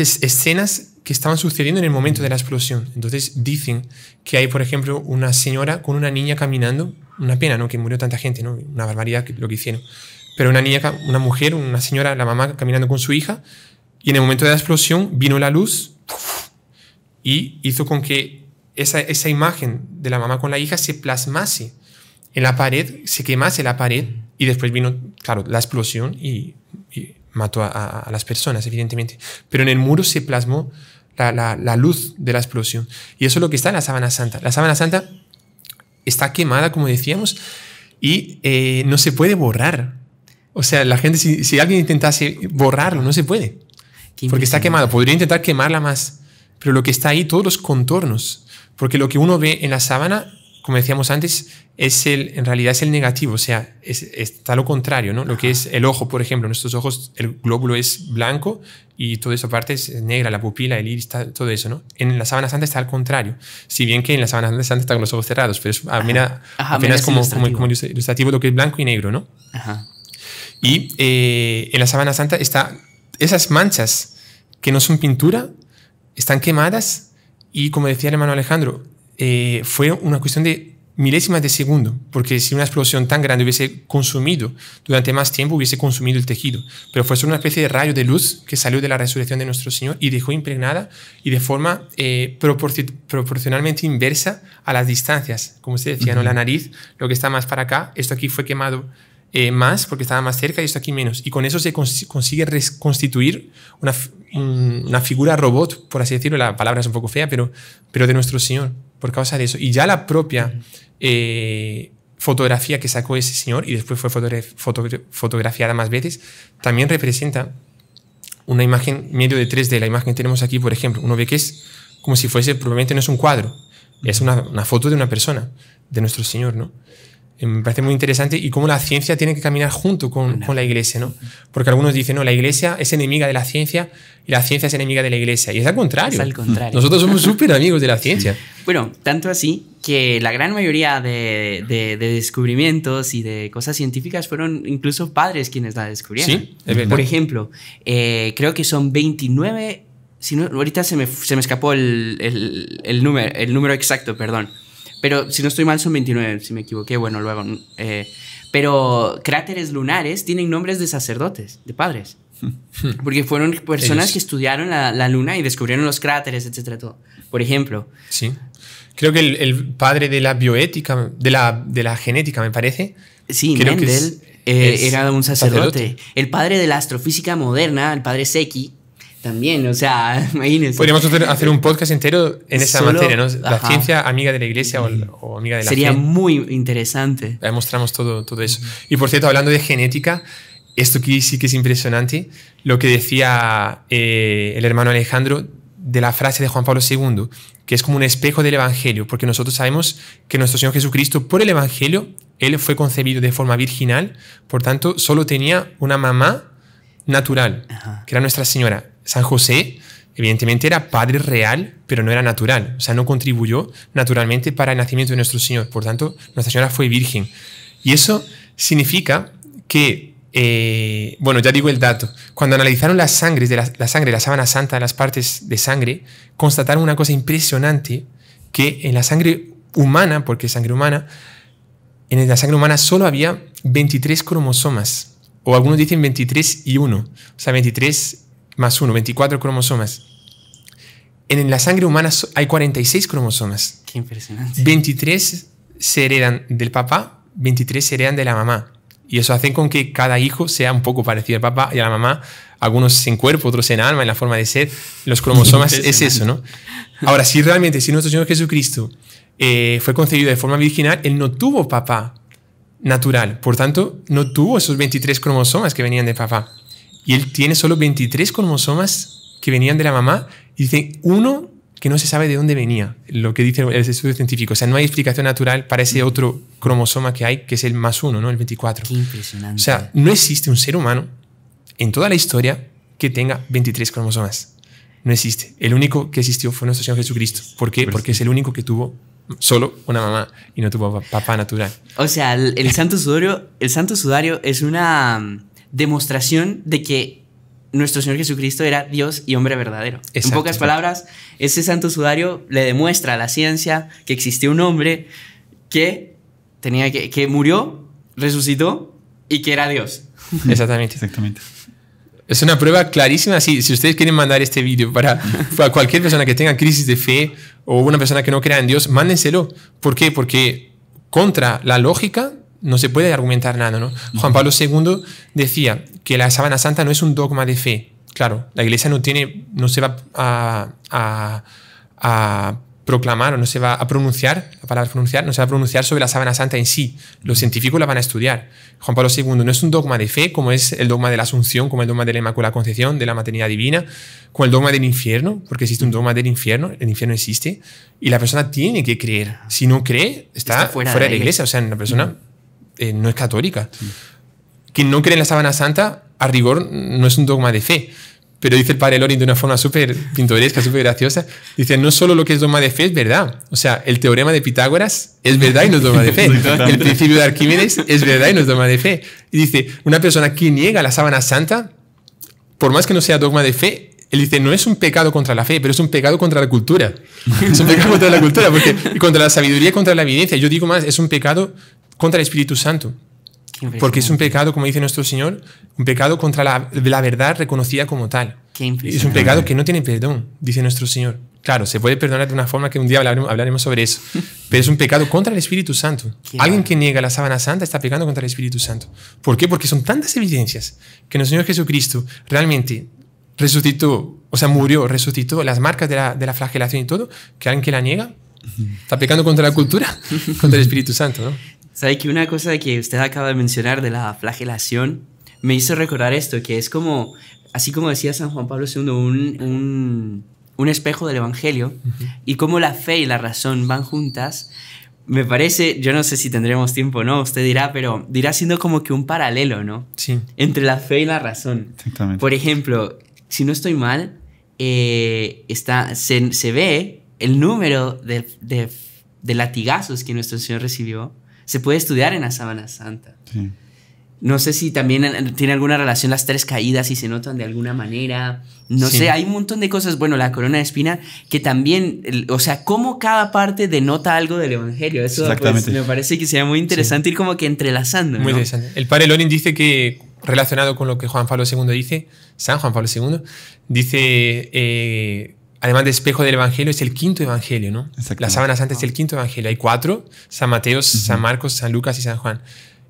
escenas que estaban sucediendo en el momento de la explosión. Entonces dicen que hay, por ejemplo, una señora con una niña caminando, una pena, ¿no? Que murió tanta gente, ¿no? Una barbaridad lo que hicieron. Pero una niña, una mujer, una señora, la mamá caminando con su hija, y en el momento de la explosión vino la luz y hizo con que esa, esa imagen de la mamá con la hija se plasmase en la pared, se quemase la pared, y después vino, claro, la explosión y mató a, las personas, evidentemente. Pero en el muro se plasmó la, luz de la explosión. Y eso es lo que está en la sábana santa. La sábana santa está quemada, como decíamos, y eh, no se puede borrar. O sea, la gente, si, alguien intentase borrarlo, no se puede. Porque está quemado Podría intentar quemarla más. Pero lo que está ahí, todos los contornos. Porque lo que uno ve en la sábana como decíamos antes, es el, en realidad es el negativo, o sea, está lo contrario, ¿no? Lo que es el ojo, por ejemplo, En nuestros ojos, el glóbulo es blanco y toda esa parte es negra, la pupila, el iris, todo eso, ¿no? En la sábana santa está al contrario, si bien que en la sábana santa está con los ojos cerrados, pero es apenas, como, ilustrativo. lo que es blanco y negro, ¿no? Y eh, en la sábana santa está esas manchas que no son pintura, están quemadas y como decía el hermano Alejandro, eh, fue una cuestión de milésimas de segundo, porque si una explosión tan grande hubiese consumido durante más tiempo, hubiese consumido el tejido. Pero fue solo una especie de rayo de luz que salió de la resurrección de nuestro Señor y dejó impregnada y de forma eh, proporcionalmente inversa a las distancias. Como usted decía, ¿no? la nariz, lo que está más para acá, esto aquí fue quemado eh, más porque estaba más cerca y esto aquí menos. Y con eso se consigue reconstituir una, una figura robot, por así decirlo, la palabra es un poco fea, pero, pero de nuestro Señor por causa de eso. Y ya la propia eh, fotografía que sacó ese señor, y después fue fotografiada más veces, también representa una imagen medio de 3D. La imagen que tenemos aquí, por ejemplo, uno ve que es como si fuese, probablemente no es un cuadro, es una, una foto de una persona, de nuestro señor, ¿no? me parece muy interesante y cómo la ciencia tiene que caminar junto con, la iglesia, ¿no? Porque algunos dicen, no, la iglesia es enemiga de la ciencia y la ciencia es enemiga de la iglesia. Y es al contrario. al contrario. Nosotros somos súper amigos de la ciencia. Bueno, tanto así que la gran mayoría de, descubrimientos y de cosas científicas fueron incluso padres quienes la descubrieron. Sí, es verdad. Por ejemplo, eh, creo que son 29... Si no, ahorita se me, escapó el, número, el número exacto, perdón pero si no estoy mal, son 29, si me equivoqué, bueno, luego. Mm, eh, pero cráteres lunares tienen nombres de sacerdotes, de padres. Porque fueron personas que estudiaron la, luna y descubrieron los cráteres, etcétera, todo. Por ejemplo. Sí. Creo que el, padre de la bioética, de la, genética, me parece. Sí, Creo que eh, era un sacerdote. El padre de la astrofísica moderna, el padre Seki, también, o sea, imagínense. Podríamos hacer, un podcast entero en esa materia, ¿no? La ciencia amiga de la iglesia o, amiga de la Sería muy interesante. demostramos todo, todo eso. Y por cierto, hablando de genética, esto aquí sí que es impresionante, lo que decía eh, el hermano Alejandro de la frase de Juan Pablo II, que es como un espejo del Evangelio, porque nosotros sabemos que nuestro Señor Jesucristo, por el Evangelio, Él fue concebido de forma virginal, por tanto, solo tenía una mamá natural, que era Nuestra Señora. San José, evidentemente, era padre real, pero no era natural. O sea, no contribuyó naturalmente para el nacimiento de nuestro Señor. Por tanto, Nuestra Señora fue virgen. Y eso significa que, eh, bueno, ya digo el dato, cuando analizaron las sangres de la, sangre, la sábana santa, las partes de sangre, constataron una cosa impresionante, que en la sangre humana, porque es sangre humana, en la sangre humana solo había 23 cromosomas, o algunos dicen 23 y 1, o sea, 23 más uno, 24 cromosomas. En la sangre humana hay 46 cromosomas. Qué impresionante. 23 se heredan del papá, 23 se de la mamá. Y eso hace con que cada hijo sea un poco parecido al papá y a la mamá. Algunos en cuerpo, otros en alma, en la forma de ser. Los cromosomas es eso, ¿no? Ahora, si realmente, si nuestro Señor Jesucristo eh, fue concebido de forma virginal, Él no tuvo papá natural. Por tanto, no tuvo esos 23 cromosomas que venían de papá y él tiene solo 23 cromosomas que venían de la mamá y dice uno que no se sabe de dónde venía, lo que dice el estudio científico. O sea, no hay explicación natural para ese otro cromosoma que hay, que es el más uno, ¿no? El 24. Qué impresionante. O sea, no existe un ser humano en toda la historia que tenga 23 cromosomas. No existe. El único que existió fue nuestro Señor Jesucristo. ¿Por qué? Porque es el único que tuvo solo una mamá y no tuvo papá natural. O sea, el, santo sudario, el santo sudario es una demostración de que nuestro Señor Jesucristo era Dios y hombre verdadero. en pocas palabras, ese santo sudario le demuestra a la ciencia que existió un hombre que tenía que, murió, resucitó y que era Dios. Exactamente. Exactamente. Es una prueba clarísima. Sí, si ustedes quieren mandar este vídeo para, para, cualquier persona que tenga crisis de fe o una persona que no crea en Dios, mándenselo. ¿Por qué? Porque contra la lógica no se puede argumentar nada, ¿no? Juan Pablo II decía que la sábana santa no es un dogma de fe. Claro, la iglesia no tiene, no se va a, proclamar o no se va a pronunciar, la pronunciar, no se va a pronunciar sobre la sábana santa en sí. Los científicos la van a estudiar. Juan Pablo II no es un dogma de fe, como es el dogma de la Asunción, como el dogma de la Inmaculada Concepción, de la maternidad divina, como el dogma del infierno, porque existe un dogma del infierno, el infierno existe, y la persona tiene que creer. Si no cree, está, fuera, de la iglesia. O sea, la persona eh, no es católica. Quien no cree en la sábana santa, a rigor, no es un dogma de fe. Pero dice el padre Lorin de una forma súper pintoresca, súper graciosa. Dice, no solo lo que es dogma de fe es verdad. O sea, el teorema de Pitágoras es verdad y no es dogma de fe. el principio de Arquímedes es verdad y no es dogma de fe. Y dice, una persona que niega la sábana santa, por más que no sea dogma de fe, él dice, no es un pecado contra la fe, pero es un pecado contra la cultura. es un pecado contra la cultura, porque contra la sabiduría, contra la evidencia. Yo digo más, es un pecado contra el Espíritu Santo. Porque es un pecado, como dice nuestro Señor, un pecado contra la, verdad reconocida como tal. Es un pecado que no tiene perdón, dice nuestro Señor. Claro, se puede perdonar de una forma que un día hablaremos sobre eso, pero es un pecado contra el Espíritu Santo. Alguien que niega la sábana santa está pecando contra el Espíritu Santo. ¿Por qué? Porque son tantas evidencias que nuestro Señor Jesucristo realmente resucitó, o sea, murió, resucitó las marcas de la, de la flagelación y todo, que alguien que la niega está pecando contra la cultura, contra el Espíritu Santo, ¿no? Sabe que una cosa que usted acaba de mencionar de la flagelación me hizo recordar esto, que es como, así como decía San Juan Pablo II, un, un, espejo del Evangelio, y cómo la fe y la razón van juntas, me parece, yo no sé si tendremos tiempo no, usted dirá, pero dirá siendo como que un paralelo, ¿no? Sí. Entre la fe y la razón. Exactamente. Por ejemplo, si no estoy mal, eh, está, se, ve el número de latigazos que nuestro Señor recibió se puede estudiar en la Sábana Santa. No sé si también eh, tiene alguna relación las tres caídas, y se notan de alguna manera. No sé, hay un montón de cosas. Bueno, la corona de espina, que también, o sea, cómo cada parte denota algo del Evangelio. Eso pues, me parece que sería muy interesante ir como que entrelazando. Muy interesante. El padre Lonin dice que, relacionado con lo que Juan Pablo II dice, San Juan Pablo II, dice eh, además de espejo del Evangelio, es el quinto Evangelio, ¿no? La sábana santa es el quinto Evangelio. Hay cuatro, San Mateo, San Marcos, San Lucas y San Juan.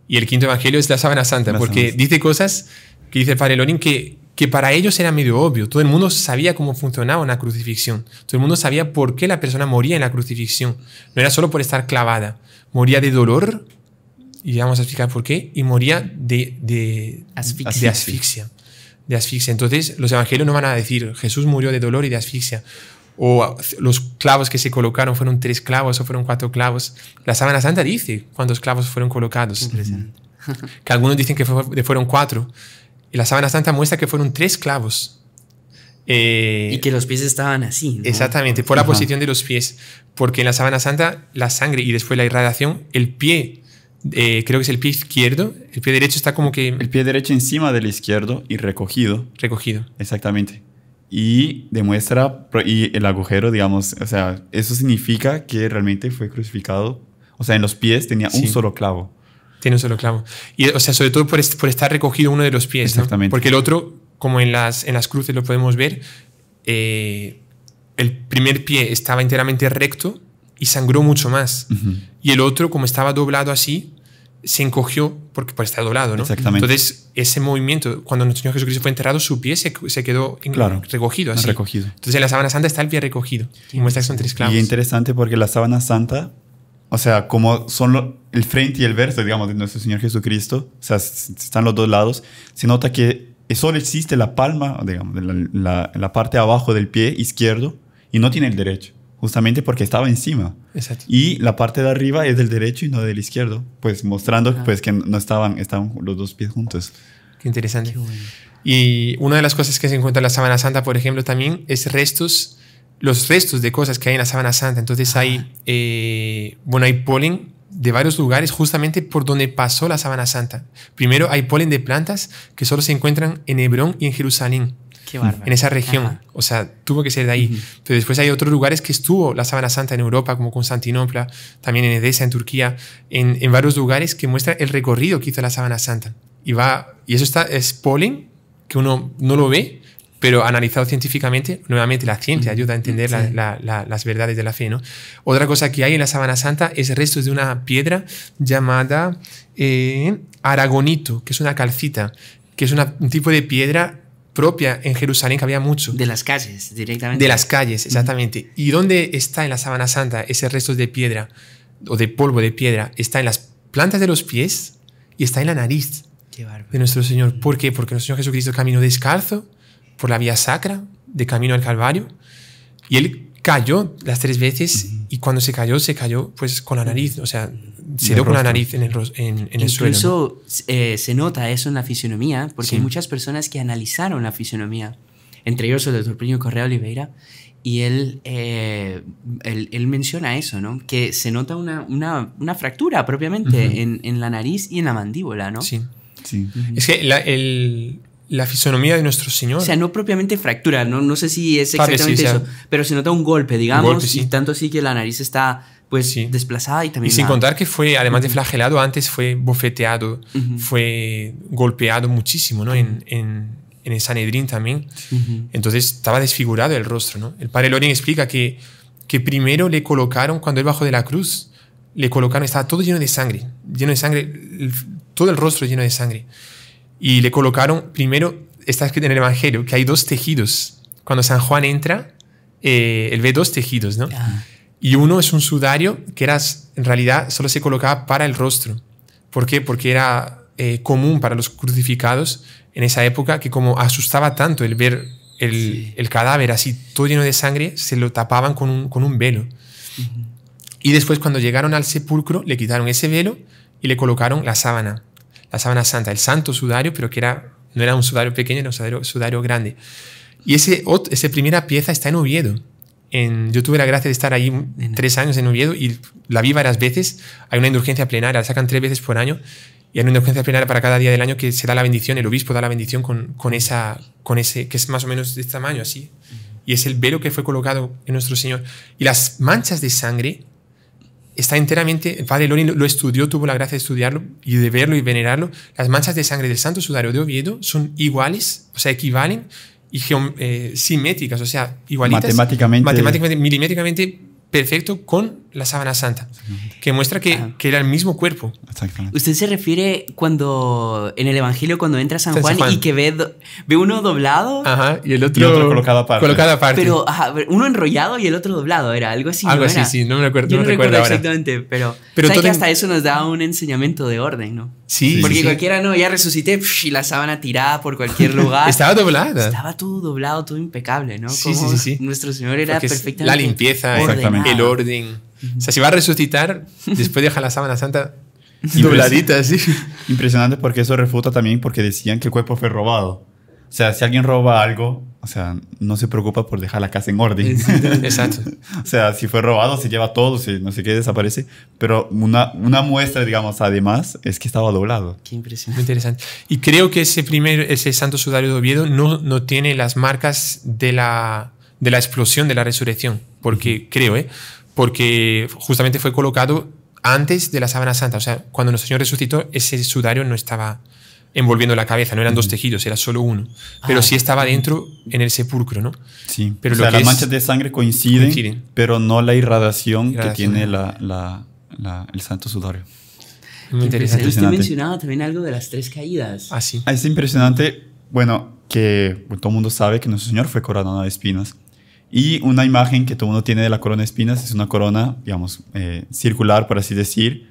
Y el quinto Evangelio es la sábana santa, porque dice cosas que dice el padre que, que para ellos era medio obvio. Todo el mundo sabía cómo funcionaba una crucifixión. Todo el mundo sabía por qué la persona moría en la crucifixión. No era solo por estar clavada. Moría de dolor, y vamos a explicar por qué, y moría de, de asfixia de asfixia. Entonces los evangelios no van a decir Jesús murió de dolor y de asfixia. O ah, los clavos que se colocaron fueron tres clavos o fueron cuatro clavos. La sábana santa dice cuántos clavos fueron colocados. Que algunos dicen que fueron cuatro. Y la sábana santa muestra que fueron tres clavos. Eh, y que los pies estaban así. Exactamente, por la posición de los pies. Porque en la sábana santa, la sangre y después la irradiación, el pie eh, creo que es el pie izquierdo. El pie derecho está como que... El pie derecho encima del izquierdo y recogido. Recogido. Exactamente. Y demuestra y el agujero, digamos, o sea, eso significa que realmente fue crucificado. O sea, en los pies tenía un solo clavo. Tiene un solo clavo. Y, o sea, sobre todo por, estar recogido uno de los pies. Exactamente. Porque el otro, como en las, en las cruces lo podemos ver, eh, el primer pie estaba enteramente recto y sangró mucho más. Uh y el otro, como estaba doblado así, se encogió porque por pues, estar doblado, ¿no? Exactamente. Entonces, ese movimiento, cuando nuestro Señor Jesucristo fue enterrado, su pie se, quedó recogido así. Recogido. Entonces, en la sábana santa está el pie recogido. Y muestra que son tres clavos. Y interesante porque la sábana santa, o sea, como son el frente y el verso, digamos, de nuestro Señor Jesucristo, o sea, están los dos lados, se nota que solo existe la palma, digamos, la parte abajo del pie izquierdo y no tiene el derecho, justamente porque estaba encima. Y la parte de arriba es del derecho y no del izquierdo, pues mostrando ah. pues, que no estaban, estaban los dos pies juntos. Qué interesante. Y una de las cosas que se encuentra en la Sábana Santa, por ejemplo, también es restos, los restos de cosas que hay en la Sábana Santa. Entonces hay, ah. eh, bueno, hay polen de varios lugares justamente por donde pasó la Sábana Santa. Primero hay polen de plantas que solo se encuentran en Hebrón y en Jerusalén en esa región. O sea, tuvo que ser de ahí. Pero después hay otros lugares que estuvo la sábana santa en Europa, como Constantinopla, también en Edesa, en Turquía, en, varios lugares que muestra el recorrido que hizo la sábana santa. Y, va, y eso está, es polen que uno no lo ve, pero analizado científicamente, nuevamente la ciencia ayuda a entender las verdades de la fe. ¿no? Otra cosa que hay en la Sabana Santa es restos de una piedra llamada eh, aragonito, que es una calcita, que es un tipo de piedra propia en Jerusalén que había mucho. De las calles, directamente. De las calles, exactamente. ¿Y dónde está en la sábana santa ese resto de piedra o de polvo de piedra? Está en las plantas de los pies y está en la nariz de nuestro Señor. ¿Por qué? Porque nuestro Señor Jesucristo caminó descalzo por la vía sacra, de camino al Calvario, y él cayó las tres veces y cuando se cayó, se cayó pues con la nariz, o sea, se dio con la nariz en el, en, el suelo. Incluso eh, se nota eso en la fisionomía, porque hay muchas personas que analizaron la fisionomía, entre ellos el doctor Plinio Correa Oliveira, y eh, él, él, menciona eso, ¿no? Que se nota una, una, una fractura propiamente en, en, la nariz y en la mandíbula, ¿no? Sí. sí. Es que la, el, la fisonomía de nuestro Señor. O sea, no propiamente fractura, no, no sé si es exactamente eso, pero se nota un golpe, digamos, sí. y tanto así que la nariz está pues desplazada y también... sin contar que fue, además de flagelado, antes fue bofeteado, fue golpeado muchísimo, ¿no? en, en, en, el Sanedrín también. Entonces estaba desfigurado el rostro, ¿no? El padre Loren explica que, que primero le colocaron, cuando él bajó de la cruz, le colocaron, estaba todo lleno de sangre, lleno de sangre, todo el rostro lleno de sangre. Y le colocaron, primero, está escrito en el Evangelio, que hay dos tejidos. Cuando San Juan entra, eh, él ve dos tejidos, ¿no? Ah. Y uno es un sudario que era, en realidad solo se colocaba para el rostro. ¿Por qué? Porque era eh, común para los crucificados en esa época que como asustaba tanto el ver el, cadáver así todo lleno de sangre, se lo tapaban con un, velo. Y después cuando llegaron al sepulcro le quitaron ese velo y le colocaron la sábana la sábana santa, el santo sudario, pero que era, no era un sudario pequeño, era un sudario, grande. Y ese, esa primera pieza está en Oviedo. En, yo tuve la gracia de estar ahí tres años en Oviedo y la vi varias veces. Hay una indulgencia plenaria, la sacan tres veces por año y hay una indulgencia plenaria para cada día del año que se da la bendición, el obispo da la bendición con, esa, con ese, que es más o menos de este tamaño así. Y es el velo que fue colocado en nuestro Señor. Y las manchas de sangre está enteramente, el padre Loni lo estudió, tuvo la gracia de estudiarlo y de verlo y venerarlo. Las manchas de sangre del Santo Sudario de Oviedo son iguales, o sea, equivalen y eh, simétricas, o sea, igualitas. Matemáticamente. milimétricamente perfecto con la sábana santa demuestra muestra que, que, era el mismo cuerpo. Usted se refiere cuando en el Evangelio, cuando entra San, Juan, y que ve, ve uno doblado. y el otro, colocado aparte. Pero uno enrollado y el otro doblado, era algo así. Algo ¿no así, sí, no me acuerdo. Yo no, recuerdo, exactamente, pero, pero que hasta eso nos da un enseñamiento de orden, ¿no? Sí. porque cualquiera, no, ya resucité y la sábana tirada por cualquier lugar. Estaba doblada. Estaba todo doblado, todo impecable, ¿no? Sí, Como sí, sí, Nuestro Señor era perfectamente. La limpieza, exactamente. el orden. O sea, si va a resucitar, después deja la sábana santa dobladita Impresionante porque eso refuta también porque decían que el cuerpo fue robado. O sea, si alguien roba algo, o sea, no se preocupa por dejar la casa en orden. Exacto. o sea, si fue robado, se lleva todo, si no sé qué, desaparece. Pero una, muestra, digamos, además, es que estaba doblado. Qué impresionante. interesante. Y creo que ese primer, ese santo sudario de Oviedo no, no tiene las marcas de la, de la explosión de la resurrección. Porque creo, ¿eh? porque justamente fue colocado antes de la sábana santa. O sea, cuando nuestro Señor resucitó, ese sudario no estaba envolviendo la cabeza, no eran dos mm. tejidos, era solo uno. Pero ah. sí estaba dentro en el sepulcro, ¿no? Sí, pero o sea, las manchas de sangre coinciden, pero no la irradiación, que tiene el santo sudario. Muy interesante. Usted mencionaba también algo de las tres caídas. Ah, sí. Ah, es impresionante, bueno, que todo el mundo sabe que nuestro Señor fue coronado de espinas. Y una imagen que todo mundo tiene de la corona de espinas es una corona, digamos, eh, circular, por así decir,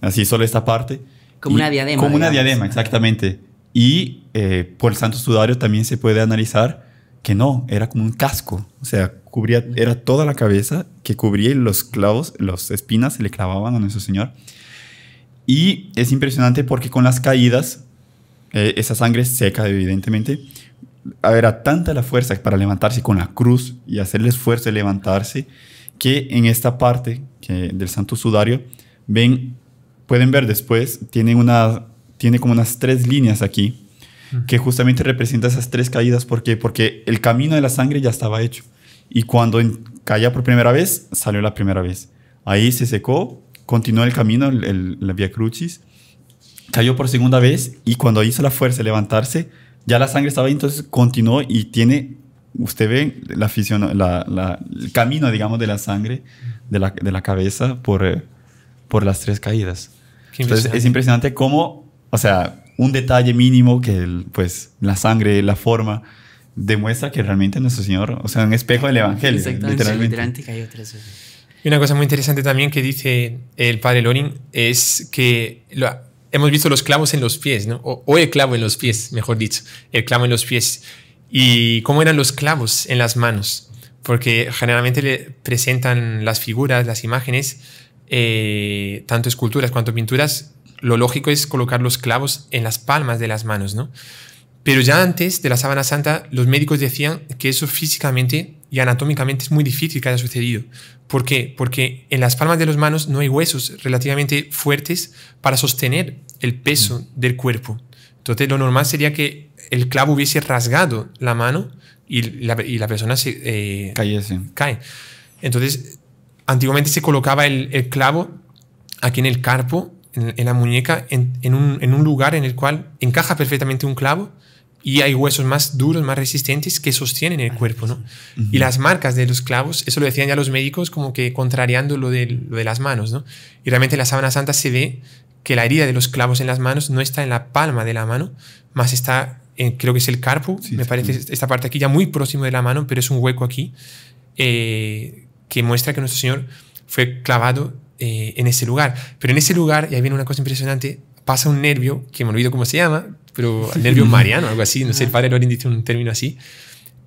así solo esta parte. Como una diadema. Como una diadema, exactamente. Y eh, por el santo sudario también se puede analizar que no, era como un casco, o sea, cubría, era toda la cabeza que cubría y los clavos, las espinas se le clavaban a nuestro Señor. Y es impresionante porque con las caídas, eh, esa sangre seca evidentemente, era tanta la fuerza para levantarse con la cruz y hacer el esfuerzo de levantarse, que en esta parte del Santo Sudario, ven, pueden ver después, tiene, una, tiene como unas tres líneas aquí, que justamente representa esas tres caídas. ¿Por Porque el camino de la sangre ya estaba hecho. Y cuando caía por primera vez, salió la primera vez. Ahí se secó, continuó el camino, el, la Via Crucis, cayó por segunda vez y cuando hizo la fuerza de levantarse, ya la sangre estaba ahí, entonces continuó y tiene, usted ve la, el camino, digamos, de la sangre de la, cabeza por, eh, por las tres caídas. entonces es impresionante cómo, o sea, un detalle mínimo que pues la sangre, la forma, demuestra que realmente nuestro Señor, o sea, un espejo del Evangelio. Exactamente, literalmente. Cayó tres veces. Y una cosa muy interesante también que dice el padre Lorin es que hemos visto los clavos en los pies, ¿no? O, el clavo en los pies, mejor dicho, el clavo en los pies. Y cómo eran los clavos en las manos, porque generalmente le presentan las figuras, las imágenes, eh, tanto esculturas cuanto pinturas, lo lógico es colocar los clavos en las palmas de las manos, ¿no? Pero ya antes de la sábana santa, los médicos decían que eso físicamente y anatómicamente es muy difícil que haya sucedido. ¿Por qué? Porque en las palmas de las manos no hay huesos relativamente fuertes para sostener el peso del cuerpo. Entonces lo normal sería que el clavo hubiese rasgado la mano y la, persona se eh, cae. Entonces, antiguamente se colocaba el, clavo aquí en el carpo, en, la muñeca, en, un, en un lugar en el cual encaja perfectamente un clavo y hay huesos más duros, más resistentes que sostienen el cuerpo, Y las marcas de los clavos, eso lo decían ya los médicos como que contrariando lo de, las manos, Y realmente en la sábana santa se ve que la herida de los clavos en las manos no está en la palma de la mano, más está, en, creo que es el carpo, me parece esta parte aquí ya muy próximo de la mano, pero es un hueco aquí eh, que muestra que nuestro Señor fue clavado eh, en ese lugar. Pero en ese lugar, y ahí viene una cosa impresionante, pasa un nervio, que me olvido cómo se llama, pero nervio mariano, algo así, no sé, el ah. padre Lorin dice un término así,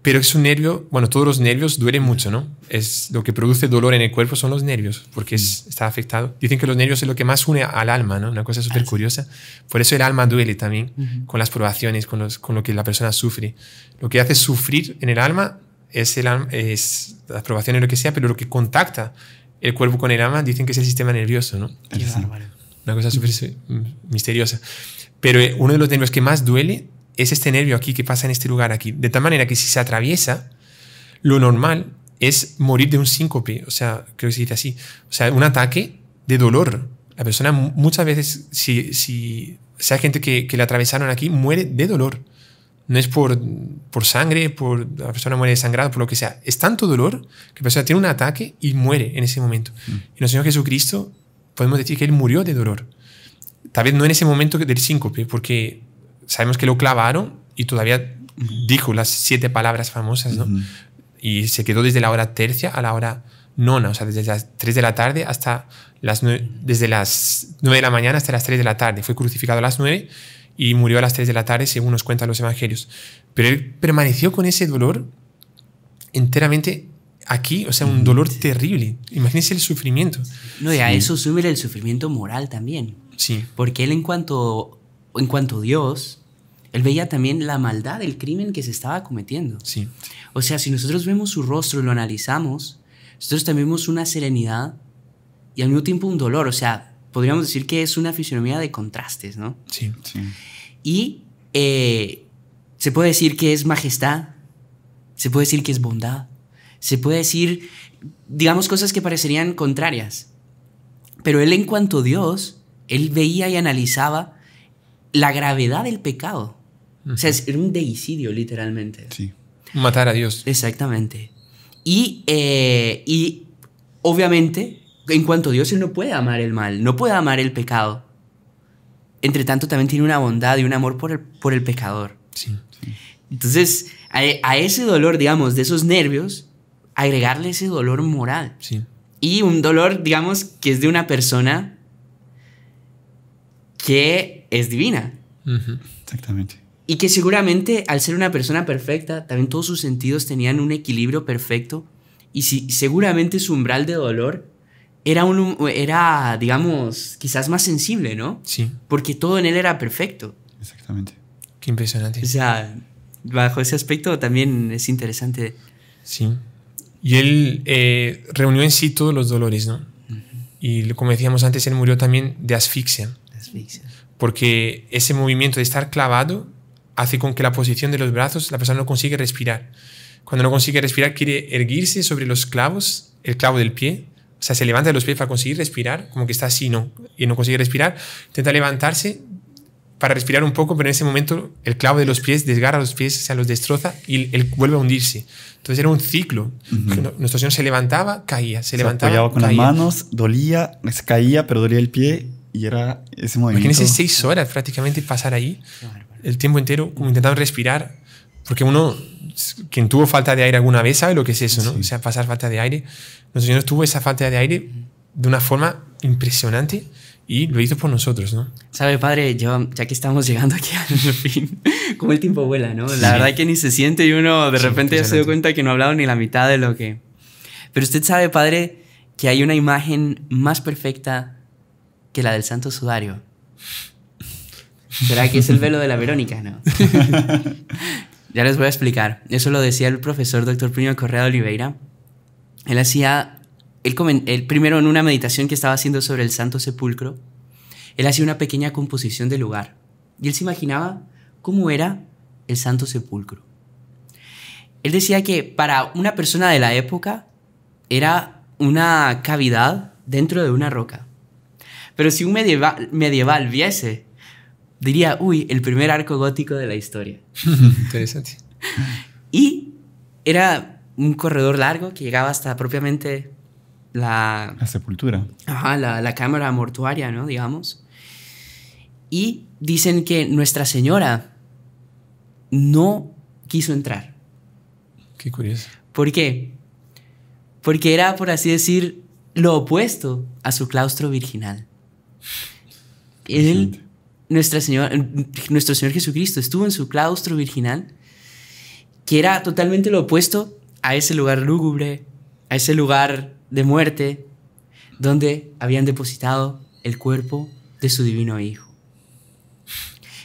pero es un nervio, bueno, todos los nervios duelen mucho, ¿no? Es lo que produce dolor en el cuerpo son los nervios, porque mm. está afectado. Dicen que los nervios es lo que más une al alma, ¿no? Una cosa ah, súper curiosa. Por eso el alma duele también, con las probaciones, con, lo que la persona sufre. Lo que hace sufrir en el alma es, el, es las probaciones, lo que sea, pero lo que contacta el cuerpo con el alma dicen que es el sistema nervioso, ¿no? Una cosa súper misteriosa. Pero eh, uno de los nervios que más duele es este nervio aquí que pasa en este lugar aquí. De tal manera que si se atraviesa, lo normal es morir de un síncope. O sea, creo que se dice así. O sea, un ataque de dolor. La persona muchas veces, si, si, gente que, que la atravesaron aquí, muere de dolor. No es por, por sangre, por la persona muere desangrada, por lo que sea. Es tanto dolor que la persona tiene un ataque y muere en ese momento. Mm. Y nuestro Señor Jesucristo, podemos decir que Él murió de dolor tal vez no en ese momento del síncope, porque sabemos que lo clavaron y todavía dijo las siete palabras famosas, ¿no? Y se quedó desde la hora tercia a la hora nona, o sea, desde las 3 de la tarde hasta las nueve desde las 9 de la mañana hasta las 3 de la tarde. Fue crucificado a las 9 y murió a las tres de la tarde, según nos cuentan los evangelios. Pero él permaneció con ese dolor enteramente aquí, o sea, un dolor terrible. Imagínense el sufrimiento. No, y a eso sube el sufrimiento moral también. Sí. Porque él en cuanto, en cuanto a Dios, él veía también la maldad, el crimen que se estaba cometiendo. Sí. O sea, si nosotros vemos su rostro y lo analizamos, nosotros también vemos una serenidad y al mismo tiempo un dolor. O sea, podríamos decir que es una fisionomía de contrastes, ¿no? Sí, sí. Y eh, se puede decir que es majestad, se puede decir que es bondad, se puede decir, digamos, cosas que parecerían contrarias. Pero él en cuanto a Dios, él veía y analizaba la gravedad del pecado. O sea, era un deicidio, literalmente. Sí. Matar a Dios. Exactamente. Eh, y, obviamente, en cuanto a Dios, Él no puede amar el mal, no puede amar el pecado. Entre tanto, también tiene una bondad y un amor por el, pecador. Sí, Entonces, a, a, ese dolor, digamos, de esos nervios, agregarle ese dolor moral. Sí. Y un dolor, digamos, que es de una persona que es divina. Exactamente. Y que seguramente al ser una persona perfecta, también todos sus sentidos tenían un equilibrio perfecto y si, seguramente su umbral de dolor era, un, era, digamos, quizás más sensible, ¿no? Sí. Porque todo en él era perfecto. Exactamente. Qué impresionante. O sea, bajo ese aspecto también es interesante. Sí. Y él eh, reunió en sí todos los dolores, ¿no? Y como decíamos antes, él murió también de asfixia. Porque ese movimiento de estar clavado hace con que la posición de los brazos, la persona no consigue respirar. Cuando no consigue respirar, quiere erguirse sobre los clavos, el clavo del pie. O sea, se levanta de los pies para conseguir respirar, como que está así, ¿no? Y no consigue respirar. Intenta levantarse para respirar un poco, pero en ese momento el clavo de los pies desgarra los pies, se los destroza y él vuelve a hundirse. Entonces era un ciclo. Nuestro Señor se levantaba, caía, se, se levantaba. Apoyaba con las manos, dolía, se caía, pero dolía el pie y era ese movimiento. imagínese seis horas prácticamente pasar ahí, el tiempo entero, como intentando respirar, porque uno, quien tuvo falta de aire alguna vez, sabe lo que es eso, ¿no? O sea, pasar falta de aire. Nuestro Señor tuvo esa falta de aire de una forma impresionante y lo hizo por nosotros, ¿no? Sabe, padre, yo, ya que estamos llegando aquí al fin, como el tiempo vuela, ¿no? La verdad que ni se siente y uno de repente ya se dio cuenta que no ha hablado ni la mitad de lo que... Pero usted sabe, padre, que hay una imagen más perfecta que la del santo sudario. ¿Será que es el velo de la Verónica? No. ya les voy a explicar. Eso lo decía el profesor doctor Primo Correa de Oliveira. Él hacía, él, el primero en una meditación que estaba haciendo sobre el Santo Sepulcro, él hacía una pequeña composición del lugar. Y él se imaginaba cómo era el Santo Sepulcro. Él decía que para una persona de la época era una cavidad dentro de una roca. Pero si un medieval, medieval viese, diría, uy, el primer arco gótico de la historia. Interesante. y era un corredor largo que llegaba hasta propiamente la... La sepultura. Ajá, la, la cámara mortuaria, ¿no? Digamos. Y dicen que Nuestra Señora no quiso entrar. Qué curioso. ¿Por qué? Porque era, por así decir, lo opuesto a su claustro virginal. Él, nuestra señora, nuestro Señor Jesucristo estuvo en su claustro virginal, que era totalmente lo opuesto a ese lugar lúgubre, a ese lugar de muerte, donde habían depositado el cuerpo de su divino Hijo.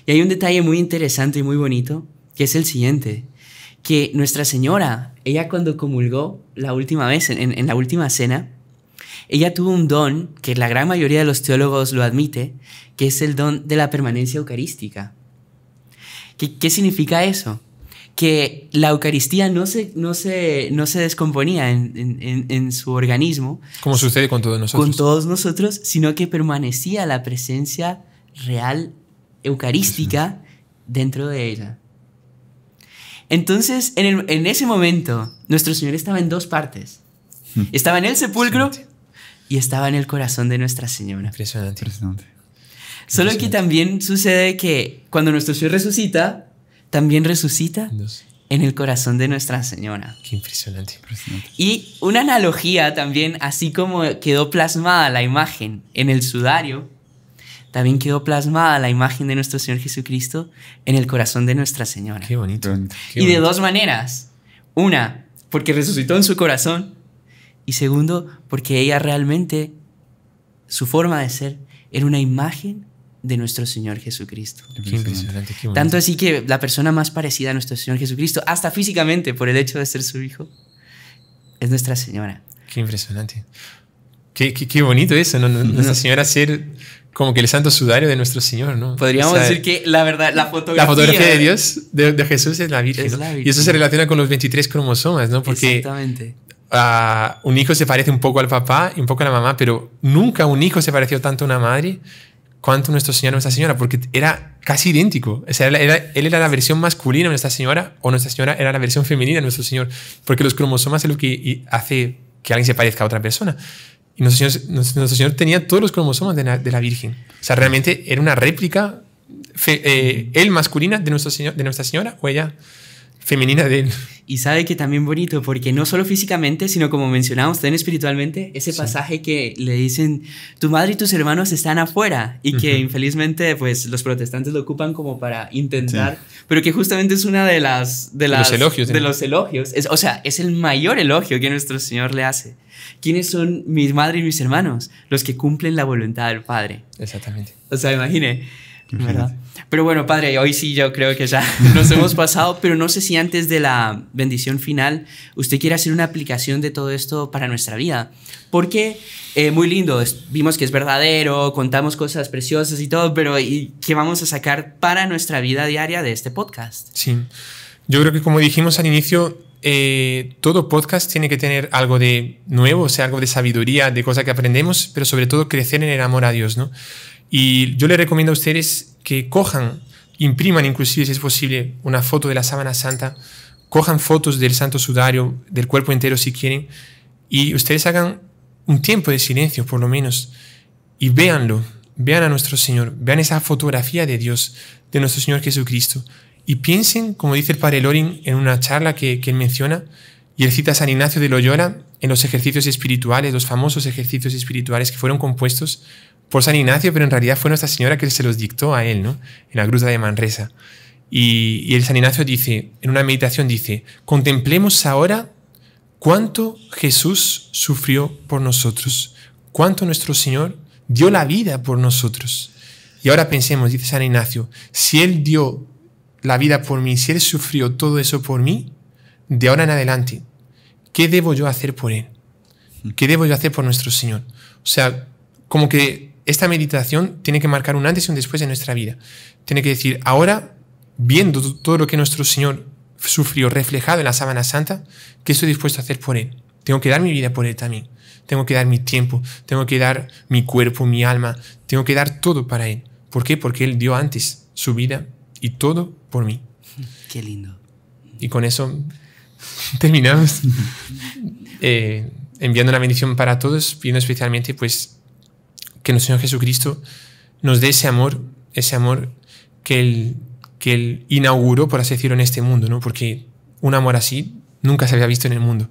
Y hay un detalle muy interesante y muy bonito, que es el siguiente, que Nuestra Señora, ella cuando comulgó la última vez, en la última cena, ella tuvo un don, que la gran mayoría de los teólogos lo admite, que es el don de la permanencia eucarística. ¿Qué, significa eso? Que la Eucaristía no se, no se, no se descomponía en, su organismo. Como sucede con todos nosotros. Con todos nosotros, sino que permanecía la presencia real eucarística dentro de ella. Entonces, en, en, ese momento, nuestro Señor estaba en dos partes. Hm. Estaba en el sepulcro y estaba en el corazón de Nuestra Señora. Impresionante. Impresionante. Solo que también sucede que cuando nuestro Señor resucita, también resucita en el corazón de Nuestra Señora. Qué impresionante, impresionante. Y una analogía también, así como quedó plasmada la imagen en el sudario, también quedó plasmada la imagen de nuestro Señor Jesucristo en el corazón de Nuestra Señora. Qué bonito. y de dos maneras. Una, porque resucitó en su corazón. Y segundo, porque ella realmente, su forma de ser, era una imagen de nuestro Señor Jesucristo. Qué impresionante, Tanto así que la persona más parecida a nuestro Señor Jesucristo, hasta físicamente por el hecho de ser su hijo, es Nuestra Señora. Qué impresionante. Qué, bonito eso, ¿no? Nuestra Señora ser como que el santo sudario de nuestro Señor, ¿no? Podríamos decir que la verdad, la fotografía, de Dios, de, Jesús es la Virgen, Y eso se relaciona con los 23 cromosomas, ¿no? Porque Exactamente un hijo se parece un poco al papá y un poco a la mamá, pero nunca un hijo se pareció tanto a una madre cuanto nuestro Señor o nuestra Señora, porque era casi idéntico. O él era, la versión masculina de nuestra Señora o nuestra Señora era la versión femenina de nuestro Señor, porque los cromosomas es lo que hace que alguien se parezca a otra persona. Y nuestro Señor, tenía todos los cromosomas de la, Virgen. O sea, realmente era una réplica, eh, él masculina de Nuestra Señora o ella femenina de él. Y sabe que también bonito, porque no solo físicamente, sino como mencionamos también espiritualmente, ese pasaje que le dicen, tu madre y tus hermanos están afuera, y que infelizmente pues los protestantes lo ocupan como para intentar, pero que justamente es una de las... De, los elogios. De los elogios. o sea, es el mayor elogio que nuestro Señor le hace. ¿Quiénes son Mis madre y mis hermanos? Los que cumplen la voluntad del Padre. Exactamente. O sea, imagine pero bueno, padre, hoy sí yo creo que ya nos hemos pasado, pero no sé si antes de la bendición final usted quiere hacer una aplicación de todo esto para nuestra vida. Porque eh, muy lindo, vimos que es verdadero, contamos cosas preciosas y todo, pero ¿y ¿qué vamos a sacar para nuestra vida diaria de este podcast? Sí, yo creo que como dijimos al inicio, eh, todo podcast tiene que tener algo de nuevo, o sea, algo de sabiduría, de cosas que aprendemos, pero sobre todo crecer en el amor a Dios, ¿no? Y yo les recomiendo a ustedes que cojan, impriman inclusive si es posible una foto de la sábana santa, cojan fotos del santo sudario, del cuerpo entero si quieren, y ustedes hagan un tiempo de silencio por lo menos y véanlo, vean a nuestro Señor, vean esa fotografía de Dios, de nuestro Señor Jesucristo, y piensen, como dice el padre Lorin en una charla que, que él menciona, y él cita a San Ignacio de Loyola en los ejercicios espirituales, los famosos ejercicios espirituales que fueron compuestos por San Ignacio, pero en realidad fue Nuestra Señora que se los dictó a él, ¿no? En la Cruz de Manresa. Y, y el San Ignacio dice, en una meditación dice, contemplemos ahora cuánto Jesús sufrió por nosotros, cuánto nuestro Señor dio la vida por nosotros. Y ahora pensemos, dice San Ignacio, si Él dio la vida por mí, si Él sufrió todo eso por mí, de ahora en adelante, ¿qué debo yo hacer por Él? ¿Qué debo yo hacer por nuestro Señor? O sea, como que esta meditación tiene que marcar un antes y un después de nuestra vida. Tiene que decir, ahora, viendo todo lo que nuestro Señor sufrió reflejado en la sábana santa, ¿qué estoy dispuesto a hacer por Él? Tengo que dar mi vida por Él también. Tengo que dar mi tiempo, tengo que dar mi cuerpo, mi alma, tengo que dar todo para Él. ¿Por qué? Porque Él dio antes su vida y todo por mí. Qué lindo. Y con eso terminamos. Eh, enviando una bendición para todos, pidiendo especialmente pues que nuestro Señor Jesucristo nos dé ese amor, ese amor que Él, que él inauguró, por así decirlo, en este mundo, ¿no? Porque un amor así nunca se había visto en el mundo.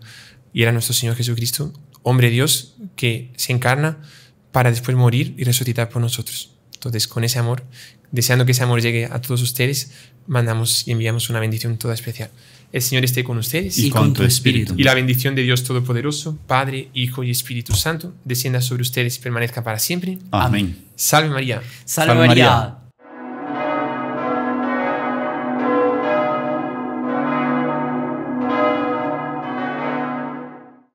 Y era nuestro Señor Jesucristo, hombre Dios, que se encarna para después morir y resucitar por nosotros. Entonces, con ese amor, deseando que ese amor llegue a todos ustedes, mandamos y enviamos una bendición toda especial. El Señor esté con ustedes. Y, con tu espíritu. Y la bendición de Dios Todopoderoso, Padre, Hijo y Espíritu Santo, descienda sobre ustedes y permanezca para siempre. Amén. Salve María. Salve, María